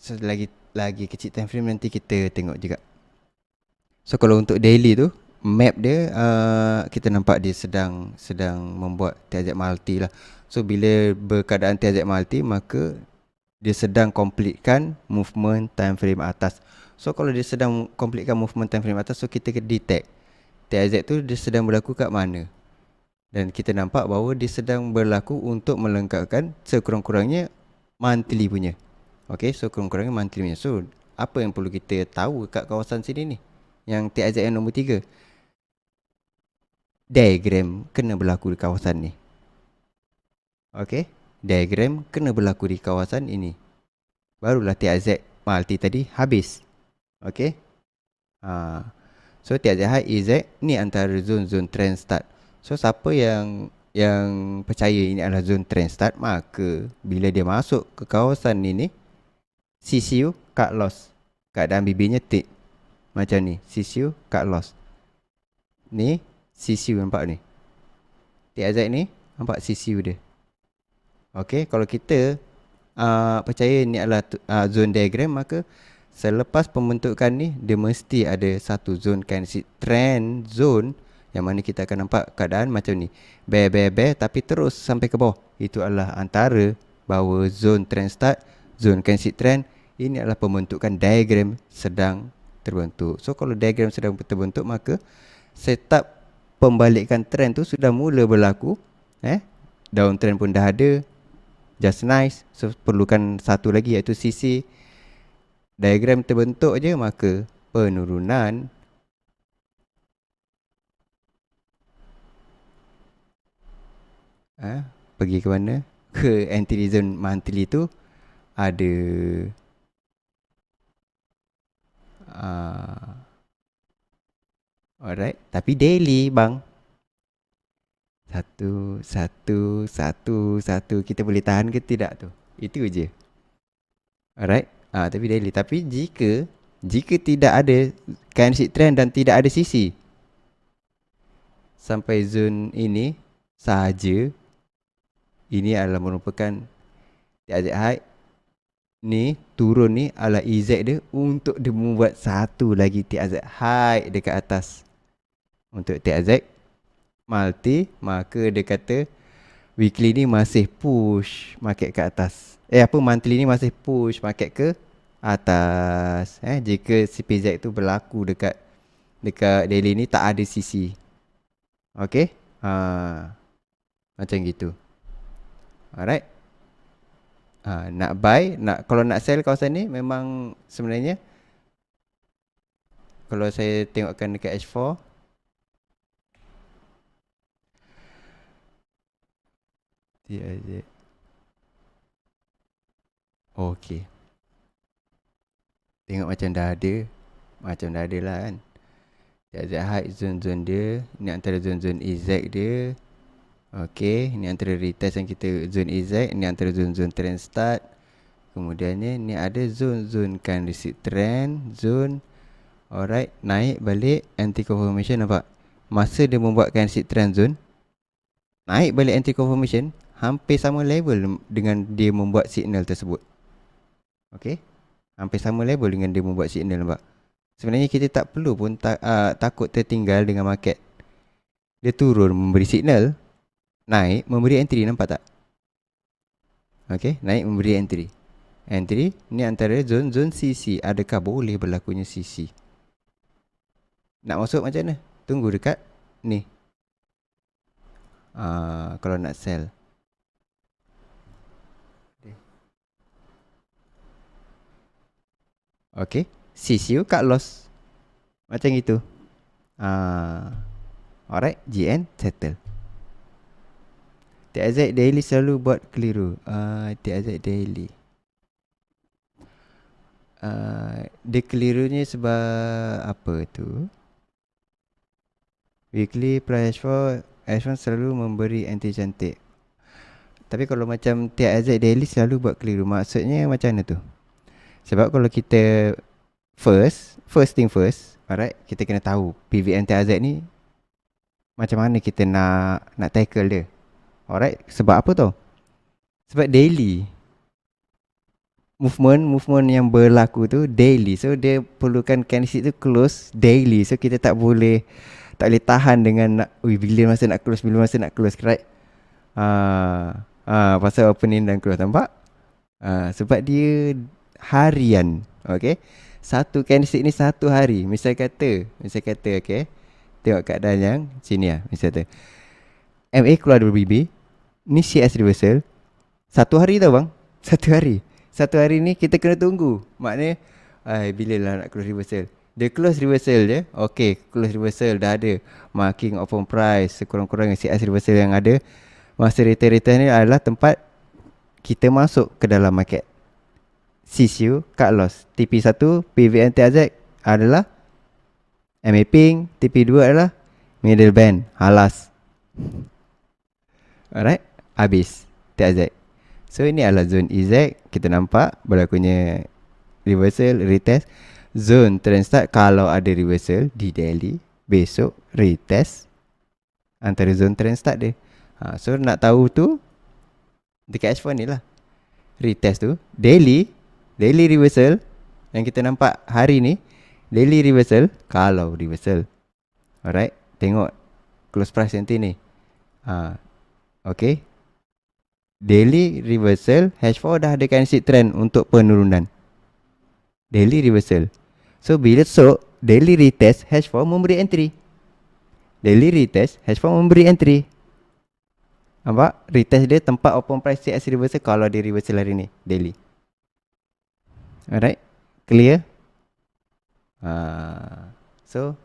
Speaker 3: so, lagi lagi kecil time frame nanti kita tengok juga so kalau untuk daily tu map dia uh, kita nampak dia sedang sedang membuat TZ multi lah so bila berkeadaan TZ multi maka dia sedang completekan movement time frame atas so kalau dia sedang completekan movement time frame atas so kita ke detect TZ tu dia sedang berlaku kat mana dan kita nampak bahawa dia sedang berlaku untuk melengkapkan sekurang-kurangnya monthly punya Okay, so kurang-kurangnya monthly punya. So, apa yang perlu kita tahu kat kawasan sini ni? Yang TIZN nombor tiga. Diagram kena berlaku di kawasan ni. Okay, diagram kena berlaku di kawasan ini. Barulah TIZ multi tadi habis. Okay. Ha. So, TIZ high, EZ ni antara zon zon trend start. So, siapa yang yang percaya ini adalah zon trend start maka bila dia masuk ke kawasan ini Sisiu cut loss Keadaan bibirnya tick Macam ni Sisiu cut loss Ni sisiu nampak ni Tick azad ni Nampak sisiu dia Okay kalau kita uh, Percaya ni adalah uh, zone diagram Maka selepas pembentukan ni Dia mesti ada satu zone kan si Trend zone Yang mana kita akan nampak keadaan macam ni Bear bear bear tapi terus sampai ke bawah Itu adalah antara Bahawa zone trend start zone Kensit trend ini adalah pembentukan diagram sedang terbentuk. So kalau diagram sedang terbentuk maka setup pembalikan trend tu sudah mula berlaku eh downtrend pun dah ada just nice so perlukan satu lagi iaitu sisi diagram terbentuk aje maka penurunan eh pergi ke mana ke anti zone monthly tu ada uh, Alright, tapi daily bang Satu, satu, satu, satu Kita boleh tahan ke tidak tu? Itu je Alright, uh, tapi daily Tapi jika Jika tidak ada Kinesic trend dan tidak ada sisi Sampai zone ini Sahaja Ini adalah merupakan Tiada high ni turun ni ala izat e dia untuk dia membuat satu lagi tiaz high dekat atas untuk tiaz multi maka dia kata weekly ni masih push market ke atas eh apa monthly ni masih push market ke atas eh jika CPZ tu berlaku dekat dekat daily ni tak ada sisi okey ha macam gitu alright ha, nak buy nak kalau nak sell kawasan ni memang sebenarnya kalau saya tengokkan dekat H4 TIZ oh, Okay Tengok macam dah ada Macam dah ada lah kan TIZ height zone-zone dia Ni antara zone-zone EZ dia Okey, ni antara retest yang kita zone exact, ni antara zone-zone trend start. Kemudiannya ni ada zone-zone kan receipt trend, zone. Alright, naik balik anti confirmation nampak. Masa dia membuatkan receipt trend zone, naik balik anti confirmation hampir sama level dengan dia membuat signal tersebut. Okey. Hampir sama level dengan dia membuat signal nampak. Sebenarnya kita tak perlu pun ta- uh, takut tertinggal dengan market. Dia turun memberi signal, naik memberi entry nampak tak okey naik memberi entry entry ni antara zone zone CC adakah boleh berlakunya CC nak masuk macam mana tunggu dekat ni uh, kalau nak sell Okay CC you cut loss Macam itu uh, ah, Alright GN settle TAZ Daily selalu buat keliru uh, ah, TAZ Daily uh, Dia kelirunya sebab apa tu Weekly Plus S4 S1 selalu memberi anti cantik Tapi kalau macam TAZ Daily selalu buat keliru Maksudnya macam mana tu Sebab kalau kita First First thing first Alright Kita kena tahu PVM TAZ ni Macam mana kita nak Nak tackle dia Alright, sebab apa tau? Sebab daily movement movement yang berlaku tu daily. So dia perlukan candlestick tu close daily. So kita tak boleh tak boleh tahan dengan nak ui, bila masa nak close bila masa nak close right uh, uh, pasal opening dan close nampak uh, sebab dia harian Okay, satu candlestick ni satu hari misal kata misal kata okay, tengok keadaan yang sini ah misal kata MA keluar 2 BB Ni CS reversal Satu hari tau bang [laughs] Satu hari Satu hari ni kita kena tunggu Maknanya Ay, Bila lah nak close reversal Dia close reversal je Okay close reversal dah ada Marking open price Sekurang-kurangnya CS reversal yang ada Masa return-return ni adalah tempat Kita masuk ke dalam market CCU cut loss TP1 PVN adalah MA Pink TP2 adalah Middle Band Halas [laughs] Alright habis tiap Z so ini adalah zone EZ kita nampak berlakunya reversal retest zone trend start kalau ada reversal di daily besok retest antara zone trend start dia ha, so nak tahu tu dekat S4 ni lah retest tu daily daily reversal yang kita nampak hari ni daily reversal kalau reversal alright tengok close price nanti ni ha, okay daily reversal H4 dah ada candlestick trend untuk penurunan daily reversal so bila so daily retest H4 memberi entry daily retest H4 memberi entry nampak retest dia tempat open price CS reversal kalau dia reversal hari ni daily alright clear uh, so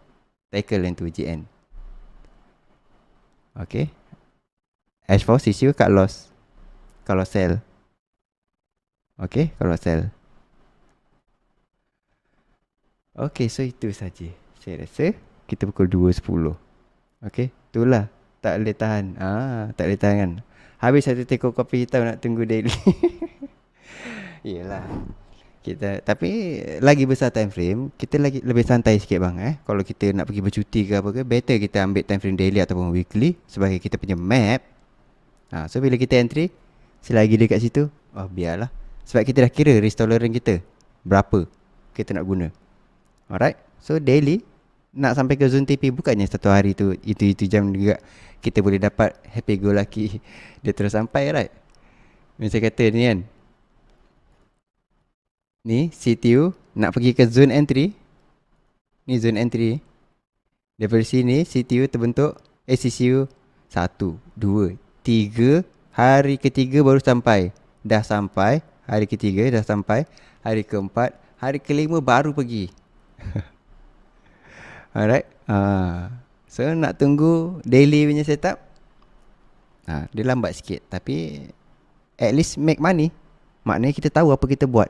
Speaker 3: tackle into GN okay H4 CCU cut loss kalau sell. Okay, kalau sell. Okay, so itu saja. Saya rasa kita pukul 2.10. Okay, itulah. Tak boleh tahan. Ah, tak boleh tahan kan? Habis satu teko kopi hitam nak tunggu daily. Iyalah [laughs] Kita, tapi lagi besar time frame, kita lagi lebih santai sikit bang eh. Kalau kita nak pergi bercuti ke apa ke, better kita ambil time frame daily ataupun weekly sebagai kita punya map. Ha, so bila kita entry, Selagi dia kat situ Oh biarlah Sebab kita dah kira risk tolerance kita Berapa Kita nak guna Alright So daily Nak sampai ke zone TP Bukannya satu hari tu Itu-itu jam juga Kita boleh dapat Happy go lucky [laughs] Dia terus sampai right Misalnya kata ni kan Ni CTU Nak pergi ke zone entry Ni zone entry Dari sini CTU terbentuk ACCU Satu Dua Tiga Hari ketiga baru sampai Dah sampai Hari ketiga dah sampai Hari keempat Hari kelima baru pergi [laughs] Alright uh, So nak tunggu daily punya setup uh, Dia lambat sikit Tapi At least make money Maknanya kita tahu apa kita buat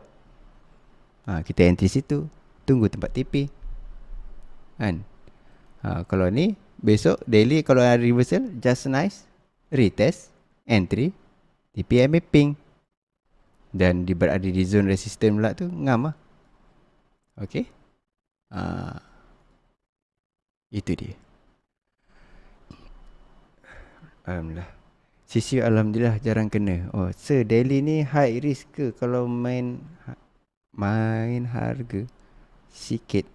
Speaker 3: uh, Kita entry situ Tunggu tempat TP Kan uh, Kalau ni Besok daily kalau ada reversal Just nice Retest entry TPM ping Dan dia berada di zone resistance pula tu Ngam lah Okay uh, Itu dia Alhamdulillah Sisi Alhamdulillah jarang kena Oh se daily ni high risk ke Kalau main ha, Main harga Sikit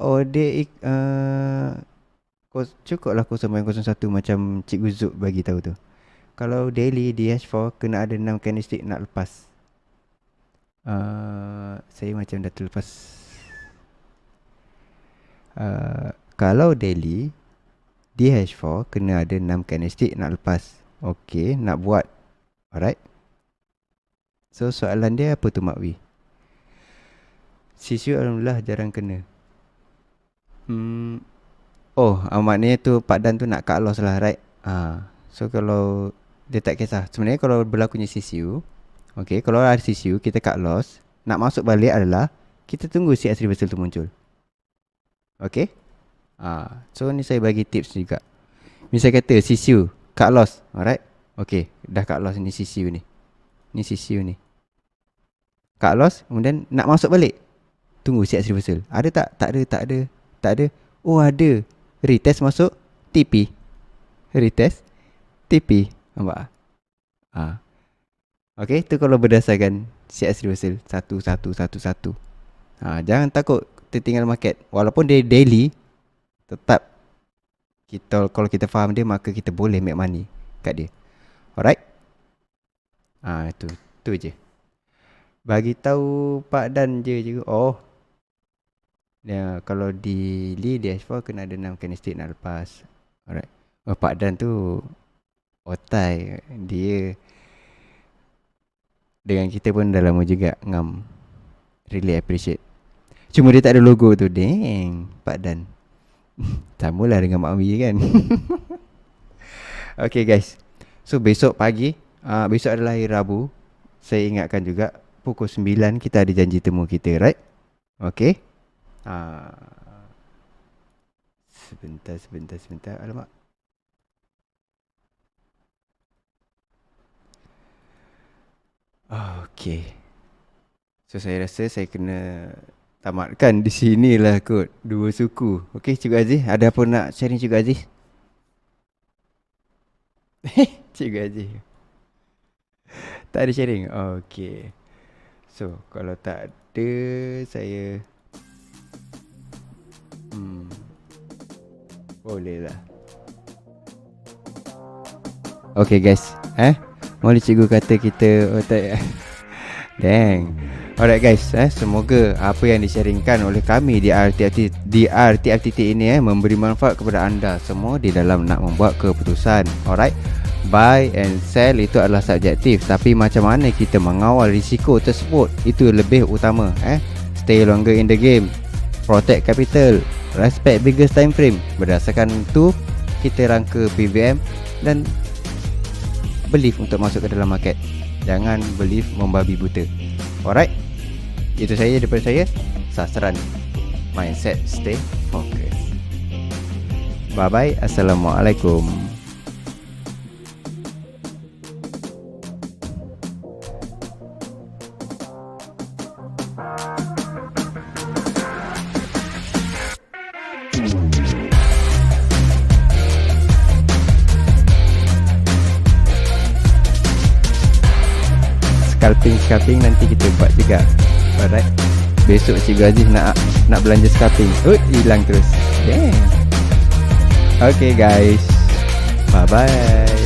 Speaker 3: Oh dia ik, uh, Cukup lah satu Macam Cikgu Zuk bagi tahu tu kalau daily DH4 kena ada 6 candlestick nak lepas. Uh, saya macam dah terlepas. Uh, kalau daily DH4 kena ada 6 candlestick nak lepas. Okay, nak buat. Alright. So soalan dia apa tu Makwi? Sisu Alhamdulillah jarang kena. Hmm. Oh, uh, maknanya tu Pak Dan tu nak cut loss lah, right? Ah, so kalau dia tak kisah Sebenarnya kalau berlakunya CCU Okay Kalau ada CCU Kita cut loss Nak masuk balik adalah Kita tunggu CS reversal tu muncul Okay Ah, So ni saya bagi tips juga Misal kata CCU Cut loss Alright Okay Dah cut loss ni CCU ni Ni CCU ni Cut loss Kemudian nak masuk balik Tunggu CX reversal Ada tak? Tak ada Tak ada Tak ada Oh ada Retest masuk TP Retest TP Nampak ah. Ha. Okey, tu kalau berdasarkan CS Reversal satu Ha, jangan takut tertinggal market. Walaupun dia daily tetap kita kalau kita faham dia maka kita boleh make money kat dia. Alright. Ha, itu itu je. Bagi tahu Pak Dan je je. Oh. Ya, kalau di Lee DS4 kena ada 6 candlestick nak lepas. Alright. Oh, Pak Dan tu otai dia dengan kita pun dah lama juga ngam really appreciate cuma dia tak ada logo tu dang pak dan [laughs] lah dengan mak Wee kan [laughs] Okay guys so besok pagi uh, besok adalah hari rabu saya ingatkan juga pukul 9 kita ada janji temu kita right Okay, uh, sebentar sebentar sebentar alamak Oh, ah, okay. So saya rasa saya kena tamatkan di sini lah, kot dua suku. Okay, Cikgu Aziz, ada apa nak sharing Cikgu Aziz? [laughs] Cikgu Aziz. Tak ada sharing. Okay, So, kalau tak ada saya Hmm. Boleh lah. guys, eh? Mana cikgu kata kita oh, tak, [laughs] Dang Alright guys eh, Semoga apa yang disharingkan oleh kami di RTFT, di RTFTT ini eh, Memberi manfaat kepada anda semua Di dalam nak membuat keputusan Alright Buy and sell itu adalah subjektif Tapi macam mana kita mengawal risiko tersebut Itu lebih utama eh. Stay longer in the game Protect capital Respect biggest time frame Berdasarkan itu Kita rangka PVM Dan belief untuk masuk ke dalam market jangan belief membabi buta alright itu saja daripada saya sasaran mindset stay focus bye bye assalamualaikum scalping scalping nanti kita buat juga alright besok cikgu Gaji nak nak belanja scalping oh hilang terus damn okay guys bye bye